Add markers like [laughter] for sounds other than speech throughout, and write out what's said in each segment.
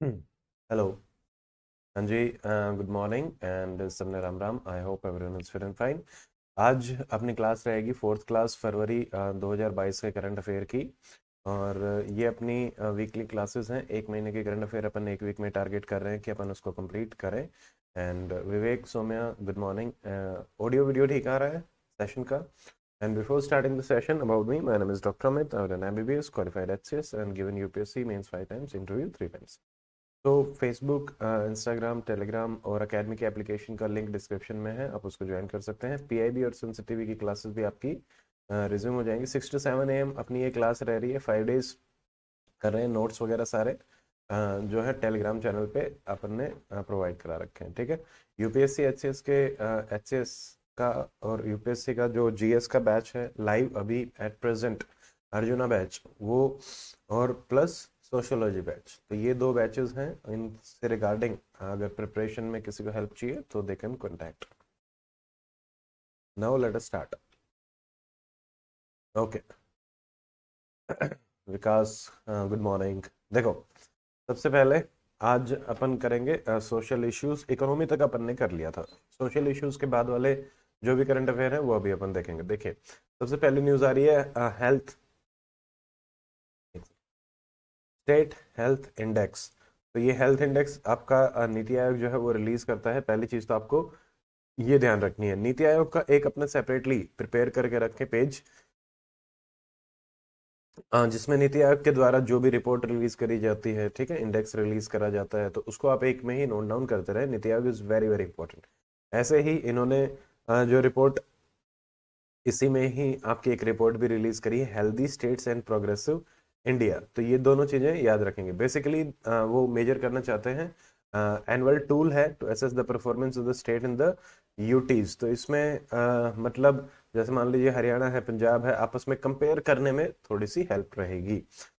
Hmm. Hello. Anji, uh, good morning and सबने Ram Ram I hope everyone is fit fine आज अपनी class रहेगी fourth class फरवरी uh, दो हज़ार बाईस के करंट अफेयर की और uh, ये अपनी वीकली uh, क्लासेस हैं एक महीने के करंट अफेयर अपन एक वीक में टारगेट कर रहे हैं कि अपन उसको कंप्लीट करें and Vivek Saumya good morning audio video ठीक आ रहा है सेशन का end before starting name is doctor Amit और N M B B S qualified H C S and given U P S C mains five times interview three times तो Facebook Instagram Telegram और academy के application का link description में है आप उसको join कर सकते हैं पीआईबी और सुन टीवी की क्लासेस भी आपकी रिज्यूम हो जाएंगी सिक्स टू सेवन एम अपनी ये क्लास रह रही है फाइव डेज कर रहे हैं नोट्स वगैरह सारे जो है टेलीग्राम चैनल पे अपन ने प्रोवाइड करा रखे हैं ठीक है यूपीएससी एच के एच का और यूपीएससी का जो जीएस का बैच है लाइव अभी एट प्रेजेंट अर्जुना बैच वो और प्लस सोशोलॉजी बैच तो ये दो बैचेस हैं इनसे रिगार्डिंग अगर प्रिपरेशन में किसी को हेल्प चाहिए तो they can contact now let us start okay Vikas good morning देखो सबसे पहले आज अपन करेंगे सोशल इश्यूज इकोनॉमी तक अपन ने कर लिया था सोशल इश्यूज के बाद वाले जो भी करंट अफेयर है वो अभी अपन देखेंगे देखिए सबसे पहली न्यूज आ रही है health uh, state health index तो ये हेल्थ इंडेक्स आपका नीति आयोग जो है वो रिलीज करता है पहली चीज तो आपको ये ध्यान रखनी है नीति आयोग का एक अपना सेपरेटली प्रिपेयर करके रखें पेज जिसमें नीति आयोग के द्वारा जो भी रिपोर्ट रिलीज करी जाती है ठीक है इंडेक्स रिलीज करा जाता है तो उसको आप एक में ही नोट डाउन करते रहे नीति आयोग इज वेरी वेरी इंपॉर्टेंट ऐसे ही इन्होंने जो रिपोर्ट इसी में ही आपकी एक रिपोर्ट भी रिलीज करी है healthy states and progressive India तो ये दोनों चीज़ें याद रखेंगे बेसिकली वो मेजर करना चाहते हैं एनुअल टूल है to assess the performance of the state in the UTs तो इसमें आ, मतलब जैसे मान लीजिए हरियाणा है पंजाब है आपस में कंपेयर करने में थोड़ी सी हेल्प रहेगी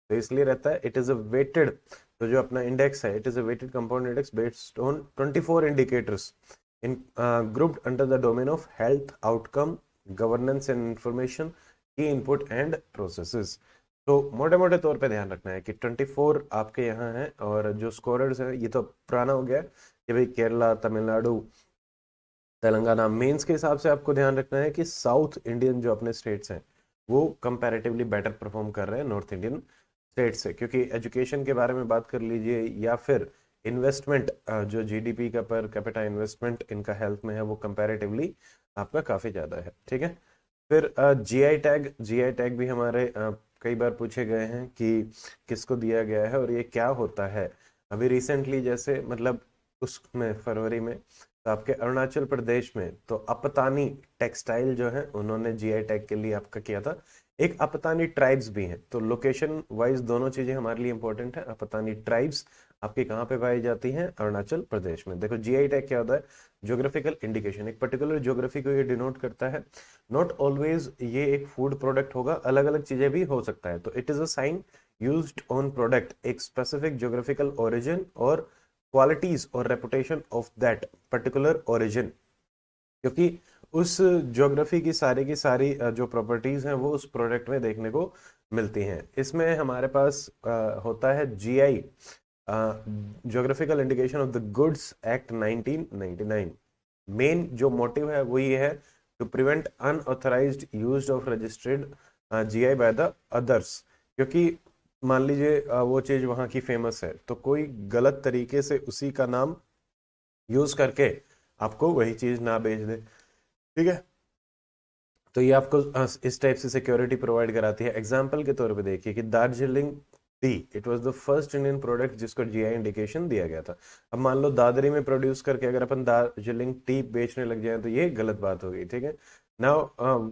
तो इसलिए रहता है इट इज़ अ वेटेड तो जो अपना इंडेक्स है it is a weighted compound index based on 24 indicators in grouped under the domain of health outcome governance and information key input and processes तो मोटे मोटे तौर पे ध्यान रखना है कि 24 आपके यहाँ है और जो स्कोरर्स हैं ये तो पुराना हो गया कि भाई केरला तमिलनाडु तेलंगाना मेंस के हिसाब से आपको ध्यान रखना है कि साउथ इंडियन जो अपने स्टेट्स हैं वो कंपैरेटिवली बेटर परफॉर्म कर रहे हैं नॉर्थ इंडियन स्टेट से क्योंकि एजुकेशन के बारे में बात कर लीजिए या फिर इन्वेस्टमेंट जो जीडीपी का पर कैपिटा इन्वेस्टमेंट इनका हेल्थ में है वो कंपैरेटिवली आपका काफ़ी ज़्यादा है ठीक है फिर जीआई टैग जीआई टैग भी हमारे कई बार पूछे गए हैं कि किसको दिया गया है और ये क्या होता है अभी रिसेंटली जैसे मतलब उसमें फरवरी में तो आपके अरुणाचल प्रदेश में तो अपतानी टेक्सटाइल जो है उन्होंने जी आई टैग के लिए आपका किया था एक अपतानी ट्राइब्स भी हैं तो लोकेशन वाइज दोनों चीज़ें हमारे लिए इंपॉर्टेंट है अपतानी ट्राइब्स आपकी कहाँ पे पाई जाती है अरुणाचल प्रदेश में देखो जी आई टैग क्या होता है ज्योग्राफिकल इंडिकेशन एक पर्टिकुलर ज्योग्राफी को ये डिनोट करता है नॉट ऑलवेज ये एक फूड प्रोडक्ट होगा अलग अलग चीजें भी हो सकता है तो it is a sign use on product एक स्पेसिफिक ज्योग्राफिकल ओरिजिन और क्वालिटीज और reputation of that particular origin क्योंकि उस ज्योग्राफी की सारी की सारी जो प्रॉपर्टीज हैं वो उस प्रोडक्ट में देखने को मिलती हैं इसमें हमारे पास आ, होता है GI geographical indication of the goods act 1999 main जो मोटिव है वो ये है to prevent unauthorise use of registered I by the others क्योंकि मान लीजिए uh, वो चीज़ वहां की फेमस है तो कोई गलत तरीके से उसी का नाम यूज करके आपको वही चीज़ ना बेच दे ठीक है तो ये आपको uh, इस टाइप से सिक्योरिटी प्रोवाइड कराती है एग्जाम्पल के तौर पे देखिए कि दार्जिलिंग थी it was the first Indian product जिसको जी आई इंडिकेशन दिया गया था अब मान लो दादरी में प्रोड्यूस करके अगर अपन दार्जिलिंग टी बेचने लग जाए तो ये गलत बात होगी ठीक है नाउ um,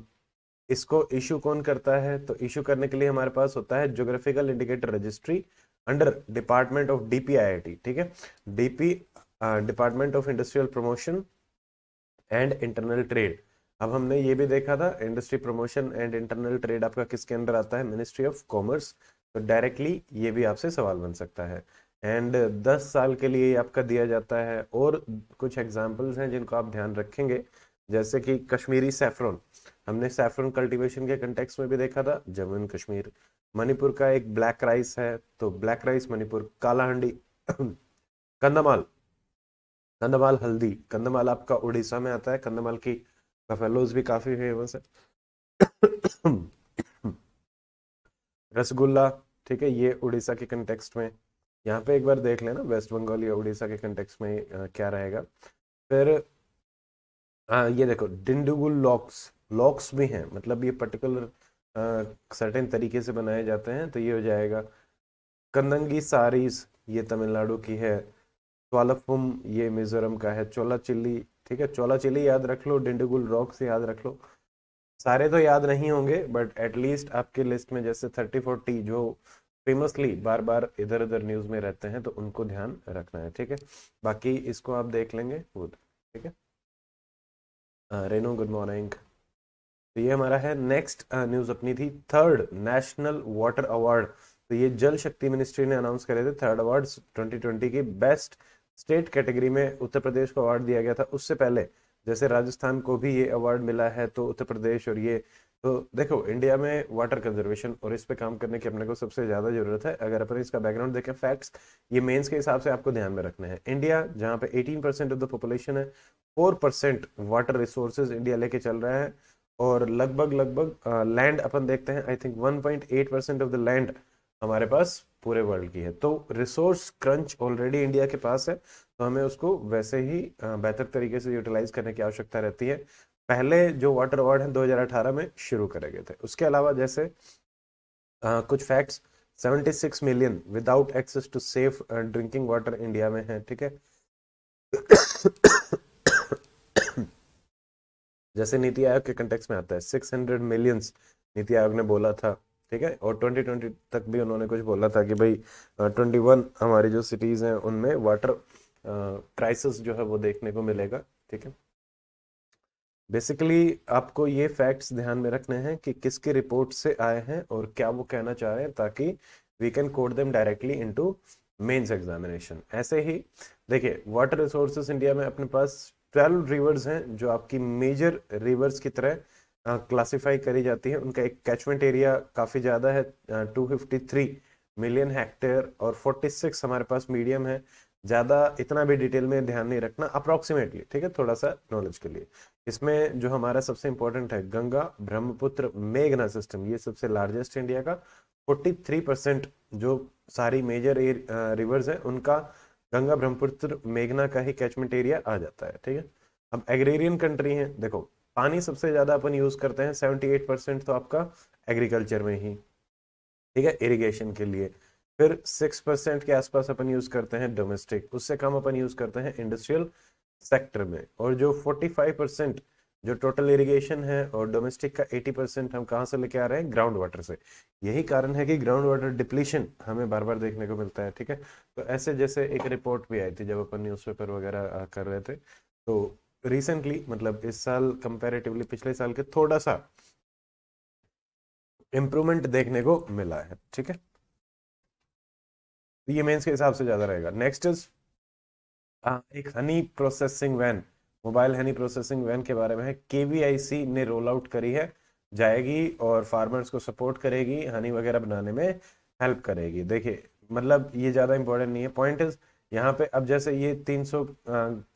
इसको इशू कौन करता है तो इशू करने के लिए हमारे पास होता है geographical indicator registry under department of DPIIT ठीक है DP department of industrial promotion and internal trade अब हमने ये भी देखा था industry promotion and internal trade आपका किसके अंदर आता है मिनिस्ट्री ऑफ कॉमर्स तो डायरेक्टली ये भी आपसे सवाल बन सकता है एंड दस साल के लिए आपका दिया जाता है और कुछ एग्जाम्पल्स हैं जिनको आप ध्यान रखेंगे जैसे कि कश्मीरी सेफ्रॉन हमने सेफ्रॉन कल्टीवेशन के कंटेक्स में भी देखा था जम्मू एंड कश्मीर मणिपुर का एक ब्लैक राइस है तो ब्लैक राइस मणिपुर काला हंडी [clears throat] कंदमाल कंदमाल हल्दी कंदमाल आपका उड़ीसा में आता है कंदमाल की बफेलोज भी काफी फेमस है [clears throat] रसगुल्ला ठीक है ये उड़ीसा के कंटेक्सट में यहाँ पे एक बार देख लेना वेस्ट बंगाल या उड़ीसा के कंटेक्सट में आ, क्या रहेगा फिर आ, ये देखो डिंडुगुल लॉक्स लॉक्स भी हैं मतलब ये पर्टिकुलर सर्टेन तरीके से बनाए जाते हैं तो ये हो जाएगा कंदंगी सारीस ये तमिलनाडु की है चोलाफुम ये मिजोरम का है चोला चिल्ली ठीक है चोला चिल्ली याद रख लो डिंडुगुल रॉक्स याद रख लो सारे तो याद नहीं होंगे बट एटलीस्ट आपके लिस्ट में जैसे थर्टी फोर्टी जो फेमसली बार बार इधर उधर न्यूज में रहते हैं तो उनको ध्यान रखना है ठीक है बाकी इसको आप देख लेंगे खुद ठीक है रेनू गुड मॉर्निंग तो ये हमारा है नेक्स्ट न्यूज अपनी थी थर्ड नेशनल वाटर अवार्ड तो ये जल शक्ति मिनिस्ट्री ने अनाउंस करे थे थर्ड अवार्ड 2020 की बेस्ट स्टेट कैटेगरी में उत्तर प्रदेश को अवार्ड दिया गया था उससे पहले जैसे राजस्थान को भी ये अवार्ड मिला है तो उत्तर प्रदेश और ये तो देखो इंडिया में वाटर कंजर्वेशन और इस पे काम करने की अपने को सबसे ज़्यादा ज़रूरत है अगर अपने इसका बैकग्राउंड देखें फैक्ट्स ये मेंस के हिसाब से आपको ध्यान में रखने हैं इंडिया जहाँ पे 18 परसेंट ऑफ द पॉपुलेशन है 4 परसेंट वाटर रिसोर्सेज इंडिया लेके चल रहा है और लगभग लगभग लैंड अपन देखते हैं I think one percent of the land हमारे पास पूरे वर्ल्ड की है तो रिसोर्स क्रंच ऑलरेडी इंडिया के पास है तो हमें उसको वैसे ही बेहतर तरीके से यूटिलाइज करने की आवश्यकता रहती है पहले जो वाटर अवार्ड है 2018 में शुरू करे गए थे उसके अलावा जैसे आ, कुछ facts 76 million without access to safe drinking water India में है ठीक है जैसे नीति आयोग के कंटेक्स में आता है 600 मिलियंस नीति आयोग ने बोला था ठीक है और 2020 तक भी उन्होंने कुछ बोला था कि भाई 21 हमारी जो सिटीज हैं उनमें वाटर क्राइसिस जो है वो देखने को मिलेगा ठीक है बेसिकली आपको ये फैक्ट्स ध्यान में रखने हैं कि किसकी रिपोर्ट से आए हैं और क्या वो कहना चाह रहे हैं ताकि we can code them directly into mains examination ऐसे ही देखिए वाटर रिसोर्सेस इंडिया में अपने पास ट्वेल्व रिवर्स हैं जो आपकी मेजर रिवर्स की तरह क्लासिफाई करी जाती है उनका एक कैचमेंट एरिया काफ़ी ज़्यादा है two fifty three million hectare और 46 हमारे पास मीडियम है ज़्यादा इतना भी डिटेल में ध्यान नहीं रखना अप्रोक्सीमेटली ठीक है थोड़ा सा नॉलेज के लिए इसमें जो हमारा सबसे इंपॉर्टेंट है गंगा ब्रह्मपुत्र मेघना सिस्टम ये सबसे लार्जेस्ट इंडिया का 43 परसेंट जो सारी मेजर रिवर्स है उनका गंगा ब्रह्मपुत्र मेघना का ही कैचमेंट एरिया आ जाता है ठीक है अब एग्रेरियन कंट्री है देखो पानी सबसे ज़्यादा अपन यूज़ करते हैं सेवेंटी परसेंट तो आपका एग्रीकल्चर में ही ठीक है इरीगेशन के लिए फिर सिक्स परसेंट के आसपास अपन यूज करते हैं डोमेस्टिक उससे कम अपन यूज करते हैं इंडस्ट्रियल सेक्टर में और जो फोर्टी फाइव परसेंट जो टोटल इरिगेशन है और डोमेस्टिक का एटी परसेंट हम कहाँ से लेके आ रहे हैं ग्राउंड वाटर से यही कारण है कि ग्राउंड वाटर डिप्लीशन हमें बार बार देखने को मिलता है ठीक है तो ऐसे जैसे एक रिपोर्ट भी आई थी जब अपन पेपर वगैरह कर रहे थे तो रिसेंटली मतलब इस साल कंपेरेटिवली पिछले साल के थोड़ा सा इम्प्रूवमेंट देखने को मिला है ठीक है तो ये मेंस के हिसाब से ज़्यादा रहेगा नेक्स्ट इज एक honey processing van mobile honey processing van के बारे में के ने रोल आउट करी है जाएगी और फार्मर्स को सपोर्ट करेगी हनी वगैरह बनाने में हेल्प करेगी देखिए मतलब ये ज़्यादा इंपॉर्टेंट नहीं है पॉइंट इज यहाँ पे अब जैसे ये 300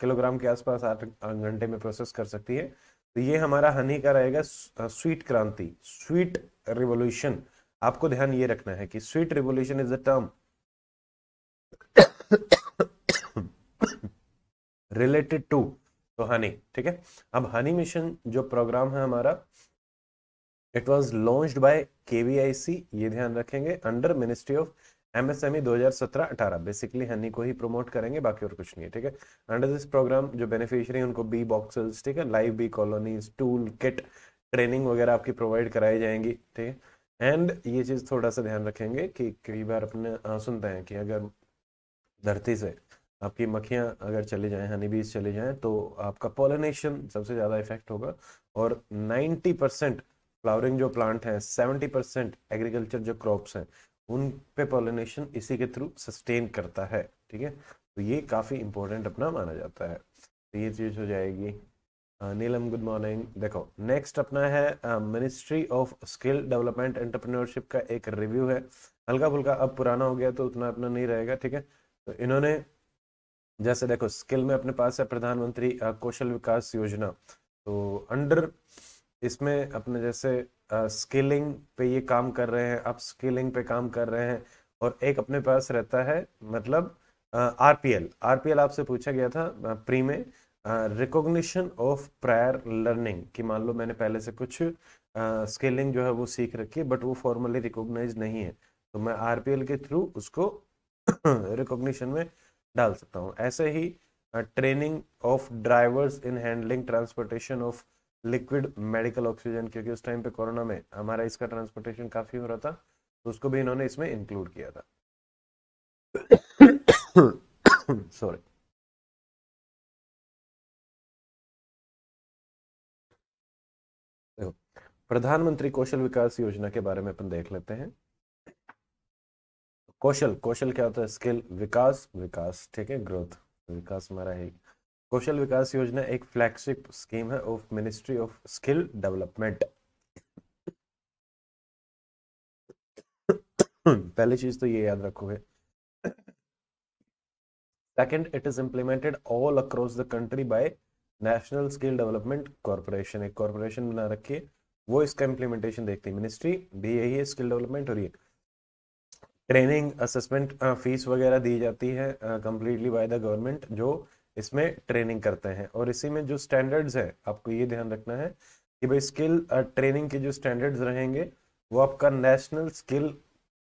किलोग्राम के आसपास आठ घंटे में प्रोसेस कर सकती है तो ये हमारा हनी का रहेगा स्वीट क्रांति स्वीट रिवोल्यूशन आपको ध्यान ये रखना है कि sweet revolution is a term related to तो हनी ठीक है अब हनी मिशन जो प्रोग्राम है हमारा it was launch by KVIC ये ध्यान रखेंगे under ministry of MSME 2017-18 basically honey को ही प्रमोट करेंगे बाकी और कुछ नहीं है ठीक है अंडर दिस प्रोग्राम जो बेनिफिशियरी उनको बी बॉक्सेस ठीक है live bee colonies tool kit training वगैरह आपकी प्रोवाइड कराई जाएंगी ठीक है एंड ये चीज़ थोड़ा सा ध्यान रखेंगे कि कई बार अपने सुनते हैं कि अगर धरती से आपकी मक्खियाँ अगर चले जाएँ हनी बीज चले जाएँ तो आपका पोलिनेशन सबसे ज़्यादा इफेक्ट होगा और 90 परसेंट फ्लावरिंग जो प्लांट हैं 70 परसेंट एग्रीकल्चर जो क्रॉप्स हैं उन पे पोलिनेशन इसी के थ्रू सस्टेन करता है ठीक है तो ये काफ़ी इंपॉर्टेंट अपना माना जाता है तो ये चीज़ हो जाएगी नीलम गुड मॉर्निंग देखो नेक्स्ट अपना है ministry of skill development entrepreneurship का एक रिव्यू है हल्का फुल्का अब पुराना हो गया तो उतना अपना नहीं रहेगा ठीक है तो इन्होंने जैसे देखो स्किल में अपने पास है प्रधानमंत्री कौशल विकास योजना तो अंडर इसमें अपने जैसे स्किलिंग पे ये काम कर रहे हैं अप स्किलिंग पे काम कर रहे हैं और एक अपने पास रहता है मतलब आरपीएल आरपीएल आपसे पूछा गया था प्री में रिकॉग्निशन ऑफ प्रायर लर्निंग कि मान लो मैंने पहले से कुछ स्केलिंग uh, जो है वो सीख रखी है बट वो फॉर्मली रिकॉग्नाइज नहीं है तो मैं आरपीएल के थ्रू उसको रिकॉग्निशन [coughs] में डाल सकता हूँ ऐसे ही training of drivers in handling transportation of liquid medical oxygen क्योंकि उस टाइम पे कोरोना में हमारा इसका ट्रांसपोर्टेशन काफ़ी हो रहा था तो उसको भी इन्होंने इसमें इंक्लूड किया था सॉरी [coughs] प्रधानमंत्री कौशल विकास योजना के बारे में अपन देख लेते हैं कौशल कौशल क्या होता है स्किल विकास विकास ठीक है ग्रोथ विकास हमारा है कौशल विकास योजना एक फ्लैगशिप स्कीम है of ministry of skill development पहली चीज तो ये याद रखोगे second it is implemented all across the country by national skill development corporation एक कॉर्पोरेशन बना रखी है वो इसका इंप्लीमेंटेशन देखती है मिनिस्ट्री भी यही है स्किल डेवलपमेंट और ये ट्रेनिंग असेसमेंट फीस वगैरह दी जाती है कम्प्लीटली बाय द गवर्नमेंट जो इसमें ट्रेनिंग करते हैं और इसी में जो स्टैंडर्ड्स है आपको ये ध्यान रखना है कि भाई स्किल ट्रेनिंग के जो स्टैंडर्ड्स रहेंगे वो आपका national skill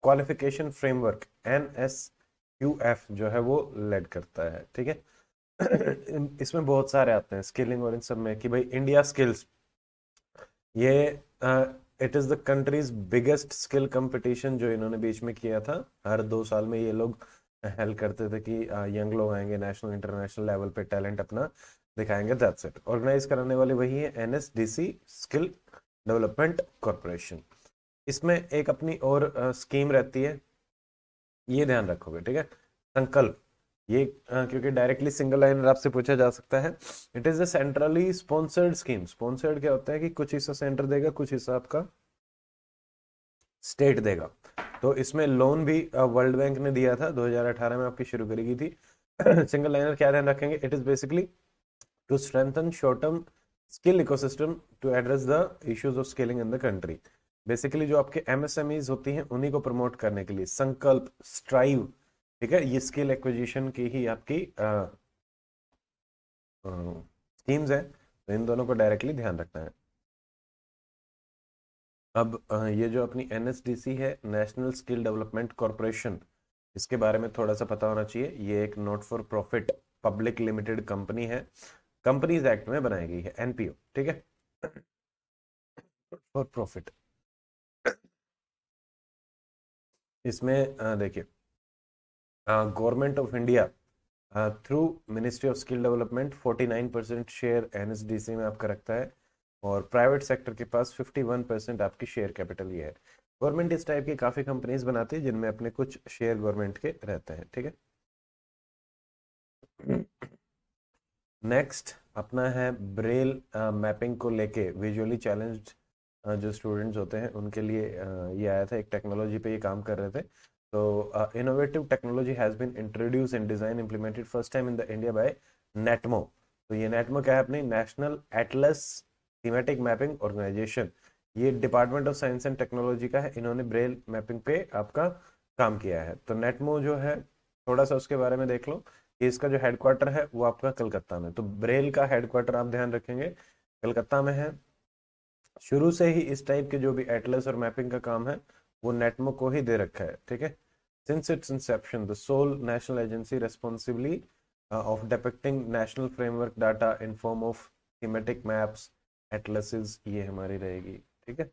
qualification framework N S Q F जो है वो लेड करता है ठीक है [clears throat] इसमें बहुत सारे आते हैं स्किलिंग और इन सब में कि भाई इंडिया स्किल्स ये it is the country's biggest skill competition जो इन्होंने बीच में किया था हर दो साल में ये लोग हेल्प करते थे कि यंग लोग आएंगे नेशनल इंटरनेशनल लेवल पे टैलेंट अपना दिखाएंगे दैट्स इट ऑर्गेनाइज कराने वाले वही है एन स्किल डेवलपमेंट कॉरपोरेशन इसमें एक अपनी और स्कीम रहती है ये ध्यान रखोगे ठीक है संकल्प ये क्योंकि डायरेक्टली सिंगल लाइनर आपसे पूछा जा सकता है it is a centrally sponsored scheme sponsored क्या होता है कि कुछ हिस्सा सेंटर देगा कुछ हिस्सा आपका स्टेट देगा तो इसमें लोन भी वर्ल्ड बैंक ने दिया था 2018 में आपकी शुरू करी गई थी सिंगल [coughs] लाइनर क्या ध्यान रखेंगे it is basically to strengthen short term skill ecosystem to address the issues of skilling in the country basically जो आपके एमएसएमईज होती हैं उन्हीं को प्रमोट करने के लिए संकल्प स्ट्राइव ठीक है ये स्किल एक्विजिशन की ही आपकी स्कीम्स हैं तो इन दोनों को डायरेक्टली ध्यान रखना है अब आ, ये जो अपनी एन है नेशनल स्किल डेवलपमेंट कॉरपोरेशन इसके बारे में थोड़ा सा पता होना चाहिए ये एक not for profit public limited company है कंपनीज एक्ट में बनाई गई है एनपीओ ठीक है फॉर प्रॉफिट इसमें देखिए government of India through ministry of skill development 49 percent share सी में आपका रखता है और प्राइवेट सेक्टर के पास 51 परसेंट आपकी शेयर कैपिटल ये है गवर्नमेंट इस टाइप की काफ़ी कंपनीज बनाती है जिनमें अपने कुछ शेयर गवर्नमेंट के रहते हैं ठीक है नेक्स्ट अपना है ब्रेल मैपिंग uh, को लेके विजुअली चैलेंज्ड uh, जो स्टूडेंट्स होते हैं उनके लिए uh, ये आया था एक टेक्नोलॉजी पे ये काम कर रहे थे So uh, innovative technology has been introduced and design implemented first time in the India by नेटमो तो ये नेटमो क्या है अपनी national atlas thematic mapping organisation ये department of science and technology का है इन्होंने ब्रेल मैपिंग पे आपका काम किया है तो नेटमो जो है थोड़ा सा उसके बारे में देख लो इसका जो हेडक्वार्टर है वो आपका कलकत्ता में तो ब्रेल का हेडक्वार्टर आप ध्यान रखेंगे कलकत्ता में है शुरू से ही इस टाइप के जो भी एटलस और मैपिंग का काम है वो नेटमो को ही दे रखा है ठीक है since its inception the sole national agency responsibly of depicting national framework data in form of thematic maps atlases ये हमारी रहेगी ठीक है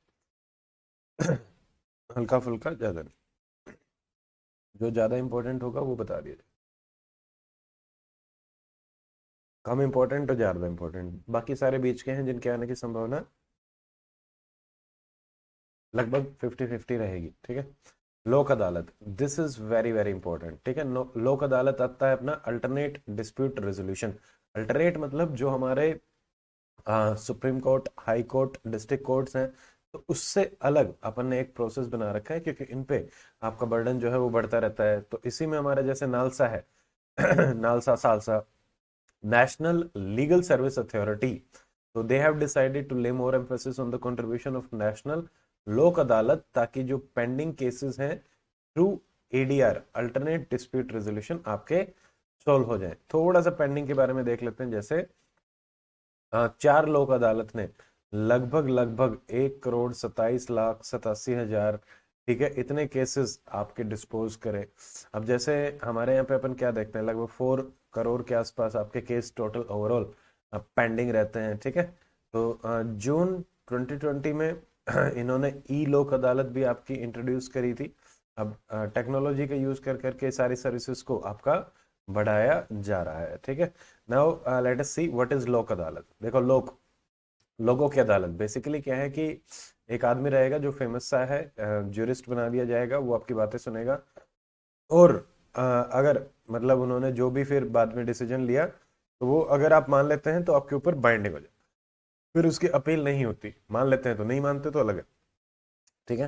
[coughs] हल्का फुल्का ज़्यादा नहीं जो ज़्यादा इंपॉर्टेंट होगा वो बता दिया कम इम्पोर्टेंट और ज़्यादा इम्पोर्टेंट बाकी सारे बीच के हैं जिनके आने की संभावना लगभग फिफ्टी फिफ्टी रहेगी ठीक है Lok Adalat this is very very important ठीक है लोक अदालत आता है अपना अल्टरनेट डिस्प्यूट रेजोल्यूशन अल्टरनेट मतलब जो हमारे supreme court high court district courts हैं तो उससे अलग अपन ने एक प्रोसेस बना रखा है क्योंकि इन पे आपका बर्डन जो है वो बढ़ता रहता है तो इसी में हमारा जैसे नालसा है [clears throat] NALSA SALSA national legal service authority तो they have decided to lay more emphasis on the contribution of national Lok Adalat ताकि जो पेंडिंग केसेस हैं through ADR alternate dispute resolution आपके सोल्व हो जाए थोड़ा सा पेंडिंग के बारे में देख लेते हैं जैसे चार लोक अदालत ने लगभग लगभग एक करोड़ सत्ताईस लाख सतासी हजार ठीक है इतने केसेस आपके डिस्पोज करे अब जैसे हमारे यहाँ पे अपन क्या देखते हैं लगभग फोर करोड़ के आसपास आपके केस टोटल ओवरऑल पेंडिंग रहते हैं ठीक है तो जून 2020 में [clears throat] इन्होंने ई लोक अदालत भी आपकी इंट्रोड्यूस करी थी अब टेक्नोलॉजी का यूज कर करके सारी सर्विसेज को आपका बढ़ाया जा रहा है ठीक है now let us see what is Lok Adalat देखो लोक लोगों की अदालत बेसिकली क्या है कि एक आदमी रहेगा जो फेमस सा है जूरिस्ट बना दिया जाएगा वो आपकी बातें सुनेगा और अगर मतलब उन्होंने जो भी फिर बाद में डिसीजन लिया तो वो अगर आप मान लेते हैं तो आपके ऊपर बाइंडिंग हो जाए फिर उसकी अपील नहीं होती मान लेते हैं तो नहीं मानते तो अलग है ठीक है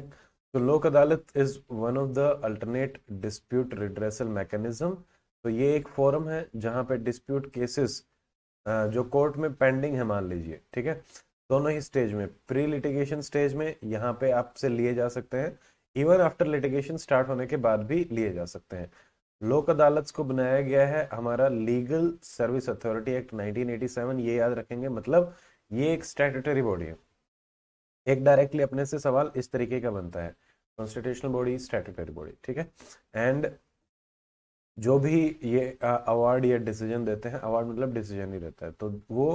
तो Lok Adalat is one of the alternate dispute redressal mechanism तो ये एक फोरम है जहां पे डिस्प्यूट केसेस जो कोर्ट में पेंडिंग है मान लीजिए ठीक है दोनों ही स्टेज में प्री लिटिगेशन स्टेज में यहाँ पे आपसे लिए जा सकते हैं इवन आफ्टर लिटिगेशन स्टार्ट होने के बाद भी लिए जा सकते हैं लोक अदालत को बनाया गया है हमारा लीगल सर्विस अथॉरिटी एक्ट 1987 ये याद रखेंगे मतलब ये एक स्टेटरी बॉडी है एक डायरेक्टली अपने से सवाल इस तरीके का बनता है कॉन्स्टिट्यूशनल बॉडी स्टेटरी बॉडी ठीक है एंड जो भी ये अवार्ड या डिसीजन देते हैं अवार्ड मतलब डिसीजन ही देता है तो वो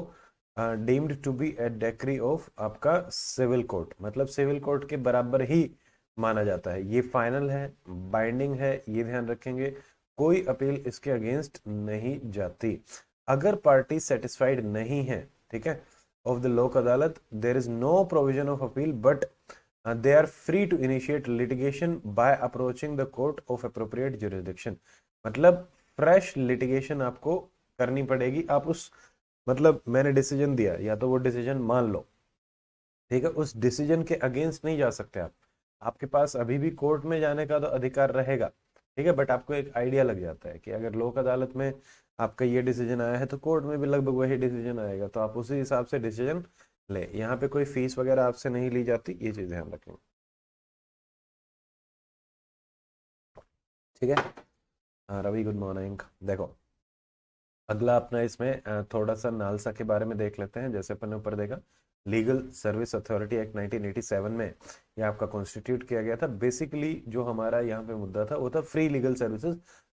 deemed to be a decree of आपका सिविल कोर्ट मतलब सिविल कोर्ट के बराबर ही माना जाता है ये फाइनल है बाइंडिंग है ये ध्यान रखेंगे कोई अपील इसके अगेंस्ट नहीं जाती अगर पार्टी सेटिस्फाइड नहीं है ठीक है of the Lok Adalat, there is no provision of appeal, but uh, they are free to initiate litigation by approaching the court of appropriate jurisdiction. matlab fresh litigation aapko karni padegi aap us matlab maine decision diya ya to wo decision maan lo theek hai us decision ke against nahi ja sakte aap aapke paas abhi bhi court mein jane ka to adhikar rahega ठीक है but आपको एक idea लग जाता है कि अगर लोक अदालत में आपका ये डिसीजन आया है तो कोर्ट में भी लगभग वही डिसीजन आएगा तो आप उसी हिसाब से डिसीजन ले यहाँ पे कोई फीस वगैरह आपसे नहीं ली जाती ये चीज़ ध्यान रखें ठीक है हाँ, रवि गुड मॉर्निंग देखो अगला अपना इसमें थोड़ा सा नालसा के बारे में देख लेते हैं जैसे अपने ऊपर देखा लीगल सर्विस अथॉरिटी एक्ट 1987 में ये आपका कॉन्स्टिट्यूट किया गया था बेसिकली जो हमारा यहाँ पे मुद्दा था वो था free legal services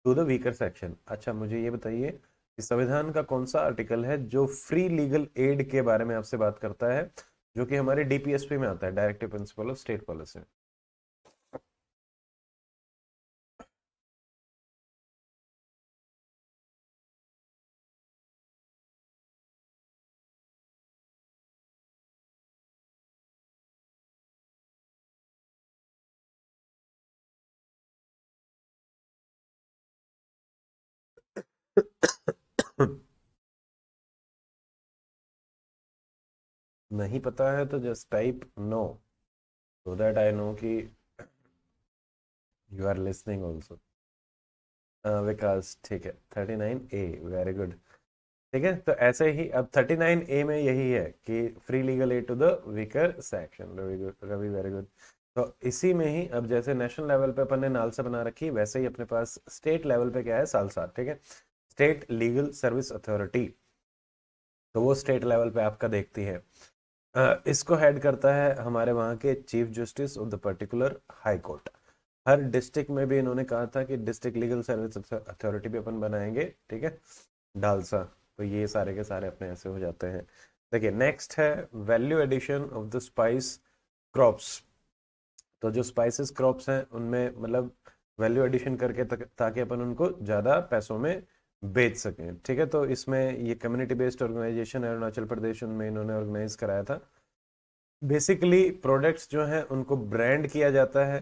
to the weaker section अच्छा मुझे ये बताइए कि संविधान का कौन सा आर्टिकल है जो फ्री लीगल एड के बारे में आपसे बात करता है जो कि हमारे डीपीएसपी में आता है directive principle of state policy नहीं पता है तो just type no so that I know कि you are listening also Vikas ठीक है thirty nine A very good ठीक है तो ऐसे ही अब थर्टी नाइन ए में यही है कि free legal aid to the weaker section Ravi Ravi very good तो इसी में ही अब जैसे नेशनल लेवल पे अपन ने नालसा बना रखी वैसे ही अपने पास स्टेट लेवल पे क्या है सालसा ठीक है स्टेट लीगल सर्विस अथॉरिटी तो वो स्टेट लेवल पे आपका देखती है इसको हेड करता है हमारे वहाँ के chief justice of the particular high court हर डिस्ट्रिक्ट में भी इन्होंने कहा था कि डिस्ट्रिक्ट लीगल सर्विस अथॉरिटी भी अपन बनाएंगे ठीक है डालसा तो ये सारे के सारे अपने ऐसे हो जाते हैं देखिए नेक्स्ट है value addition of the spice crops तो जो स्पाइसेस क्रॉप्स हैं उनमें मतलब वैल्यू एडिशन करके ताकि अपन उनको ज़्यादा पैसों में बेच सकें ठीक है तो इसमें ये कम्युनिटी बेस्ड ऑर्गेनाइजेशन है अरुणाचल प्रदेश उनमें इन्होंने ऑर्गेनाइज कराया था बेसिकली प्रोडक्ट्स जो हैं उनको ब्रांड किया जाता है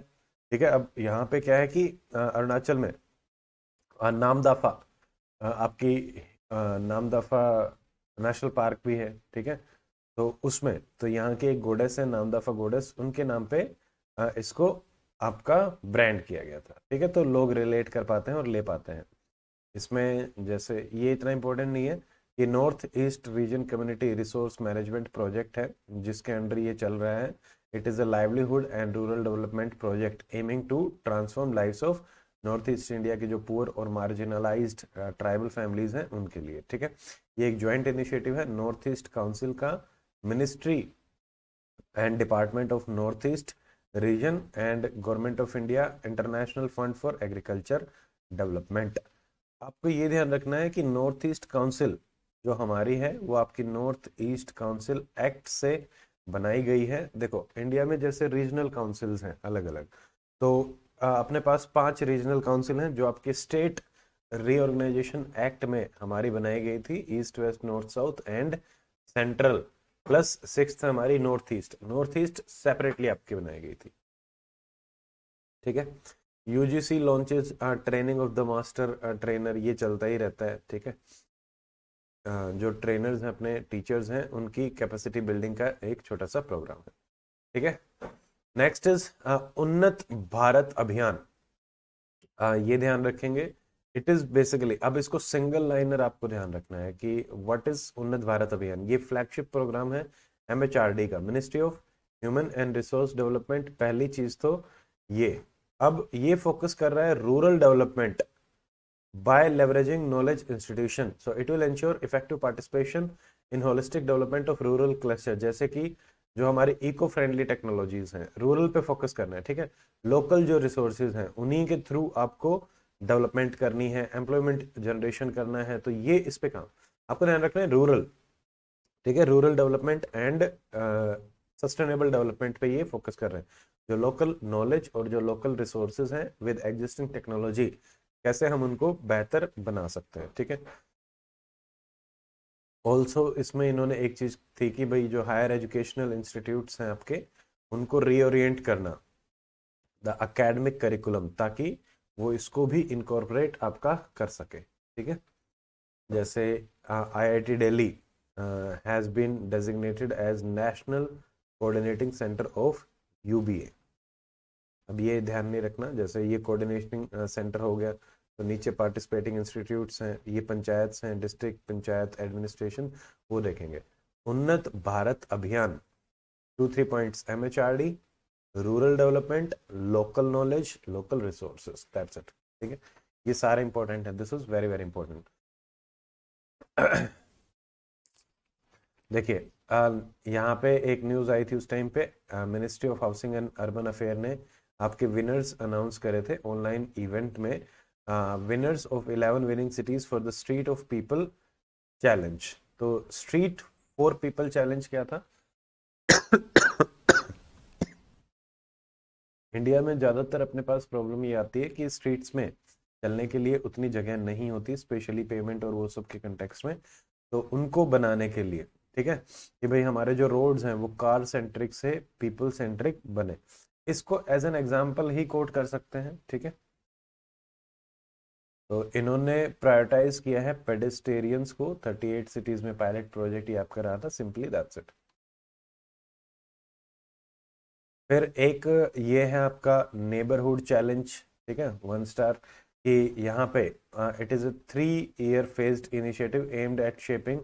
ठीक है अब यहाँ पे क्या है कि अरुणाचल में नामदाफा आपकी नामदाफा नेशनल पार्क भी है ठीक है तो उसमें तो यहाँ के एक गोडेस है नामदाफा गोडेस उनके नाम पे इसको आपका ब्रांड किया गया था ठीक है तो लोग रिलेट कर पाते हैं और ले पाते हैं इसमें जैसे ये इतना इम्पोर्टेंट नहीं है ये north east region community resource management project है जिसके अंडर ये चल रहा है it is a livelihood and rural development project aiming to transform life of north east India के जो पुअर और मार्जिनलाइज ट्राइबल फैमिलीज हैं उनके लिए ठीक है ये एक ज्वाइंट इनिशिएटिव है नॉर्थ ईस्ट काउंसिल का ministry and department of north east region and government of India international fund for agriculture development आपको ये ध्यान रखना है कि नॉर्थ ईस्ट काउंसिल जो हमारी है वो आपकी नॉर्थ ईस्ट काउंसिल एक्ट से बनाई गई है देखो इंडिया में जैसे रीजनल काउंसिल्स हैं अलग अलग तो अपने पास पांच रीजनल काउंसिल हैं जो आपके स्टेट रीऑर्गेनाइजेशन एक्ट में हमारी बनाई गई थी east west north south and central plus six हमारी north east north east separately आपकी बनाई गई थी ठीक है UGC launches training of the master trainer ये चलता ही रहता है ठीक है uh, जो ट्रेनर्स हैं अपने टीचर्स हैं उनकी कैपेसिटी बिल्डिंग का एक छोटा सा प्रोग्राम है ठीक है नेक्स्ट इज uh, उन्नत भारत अभियान uh, ये ध्यान रखेंगे इट इज बेसिकली अब इसको सिंगल लाइनर आपको ध्यान रखना है कि व्हाट इज उन्नत भारत अभियान ये फ्लैगशिप प्रोग्राम है एमएचआरडी का ministry of human and resource development पहली चीज तो ये अब ये फोकस कर रहा है rural development by leveraging knowledge institution so it will ensure effective participation in holistic development of rural cluster जैसे कि जो हमारे इको फ्रेंडली टेक्नोलॉजीज हैं रूरल पे फोकस करना है ठीक है लोकल जो रिसोर्सेज हैं उन्हीं के थ्रू आपको डेवलपमेंट करनी है एम्प्लॉयमेंट जनरेशन करना है तो ये इस पे काम आपको ध्यान रखना है रूरल ठीक है rural development and sustainable development पे ये फोकस कर रहे हैं जो लोकल नॉलेज और जो लोकल रिसोर्सेज हैं विद एग्जिस्टिंग टेक्नोलॉजी कैसे हम उनको बेहतर बना सकते हैं ठीक है ऑल्सो इसमें इन्होंने एक चीज़ थी कि भाई जो हायर एजुकेशनल इंस्टीट्यूट हैं आपके उनको रीओरियंट करना द अकेडमिक करिकुलम ताकि वो इसको भी इनकॉर्पोरेट आपका कर सके ठीक है जैसे I I T Delhi has been designated as national coordinating centre of UBA अब ये ध्यान नहीं रखना जैसे ये कोऑर्डिनेटिंग सेंटर हो गया तो नीचे पार्टिसिपेटिंग इंस्टीट्यूट्स हैं ये पंचायत हैं डिस्ट्रिक्ट पंचायत एडमिनिस्ट्रेशन वो देखेंगे Unnat Bharat Abhiyan two three point M H R D rural development local knowledge local resources that's it ठीक है ये सारे इंपॉर्टेंट है this is very very important देखिए यहाँ पे एक न्यूज़ आई थी उस टाइम पे ministry of housing and urban affair ने आपके विनर्स अनाउंस करे थे ऑनलाइन इवेंट में winners of eleven winning cities for the street of people challenge तो स्ट्रीट फॉर पीपल चैलेंज क्या था इंडिया में ज़्यादातर अपने पास प्रॉब्लम ये आती है कि स्ट्रीट्स में चलने के लिए उतनी जगह नहीं होती स्पेशली पेमेंट और वो सब के कंटेक्स में तो उनको बनाने के लिए ठीक है कि भाई हमारे जो रोड्स हैं वो कार सेंट्रिक से पीपल सेंट्रिक बने इसको एज एन एग्जाम्पल ही कोट कर सकते हैं ठीक है तो इन्होंने प्रायोरिटाइज किया है पेडिस्टेरियंस को 38 सिटीज में पायलट प्रोजेक्ट ही आपका रहा था सिंपली दैट्स इट फिर एक ये है आपका नेबरहुड चैलेंज ठीक है वन स्टार कि यहाँ पे it is a three year phased initiative aimed at shaping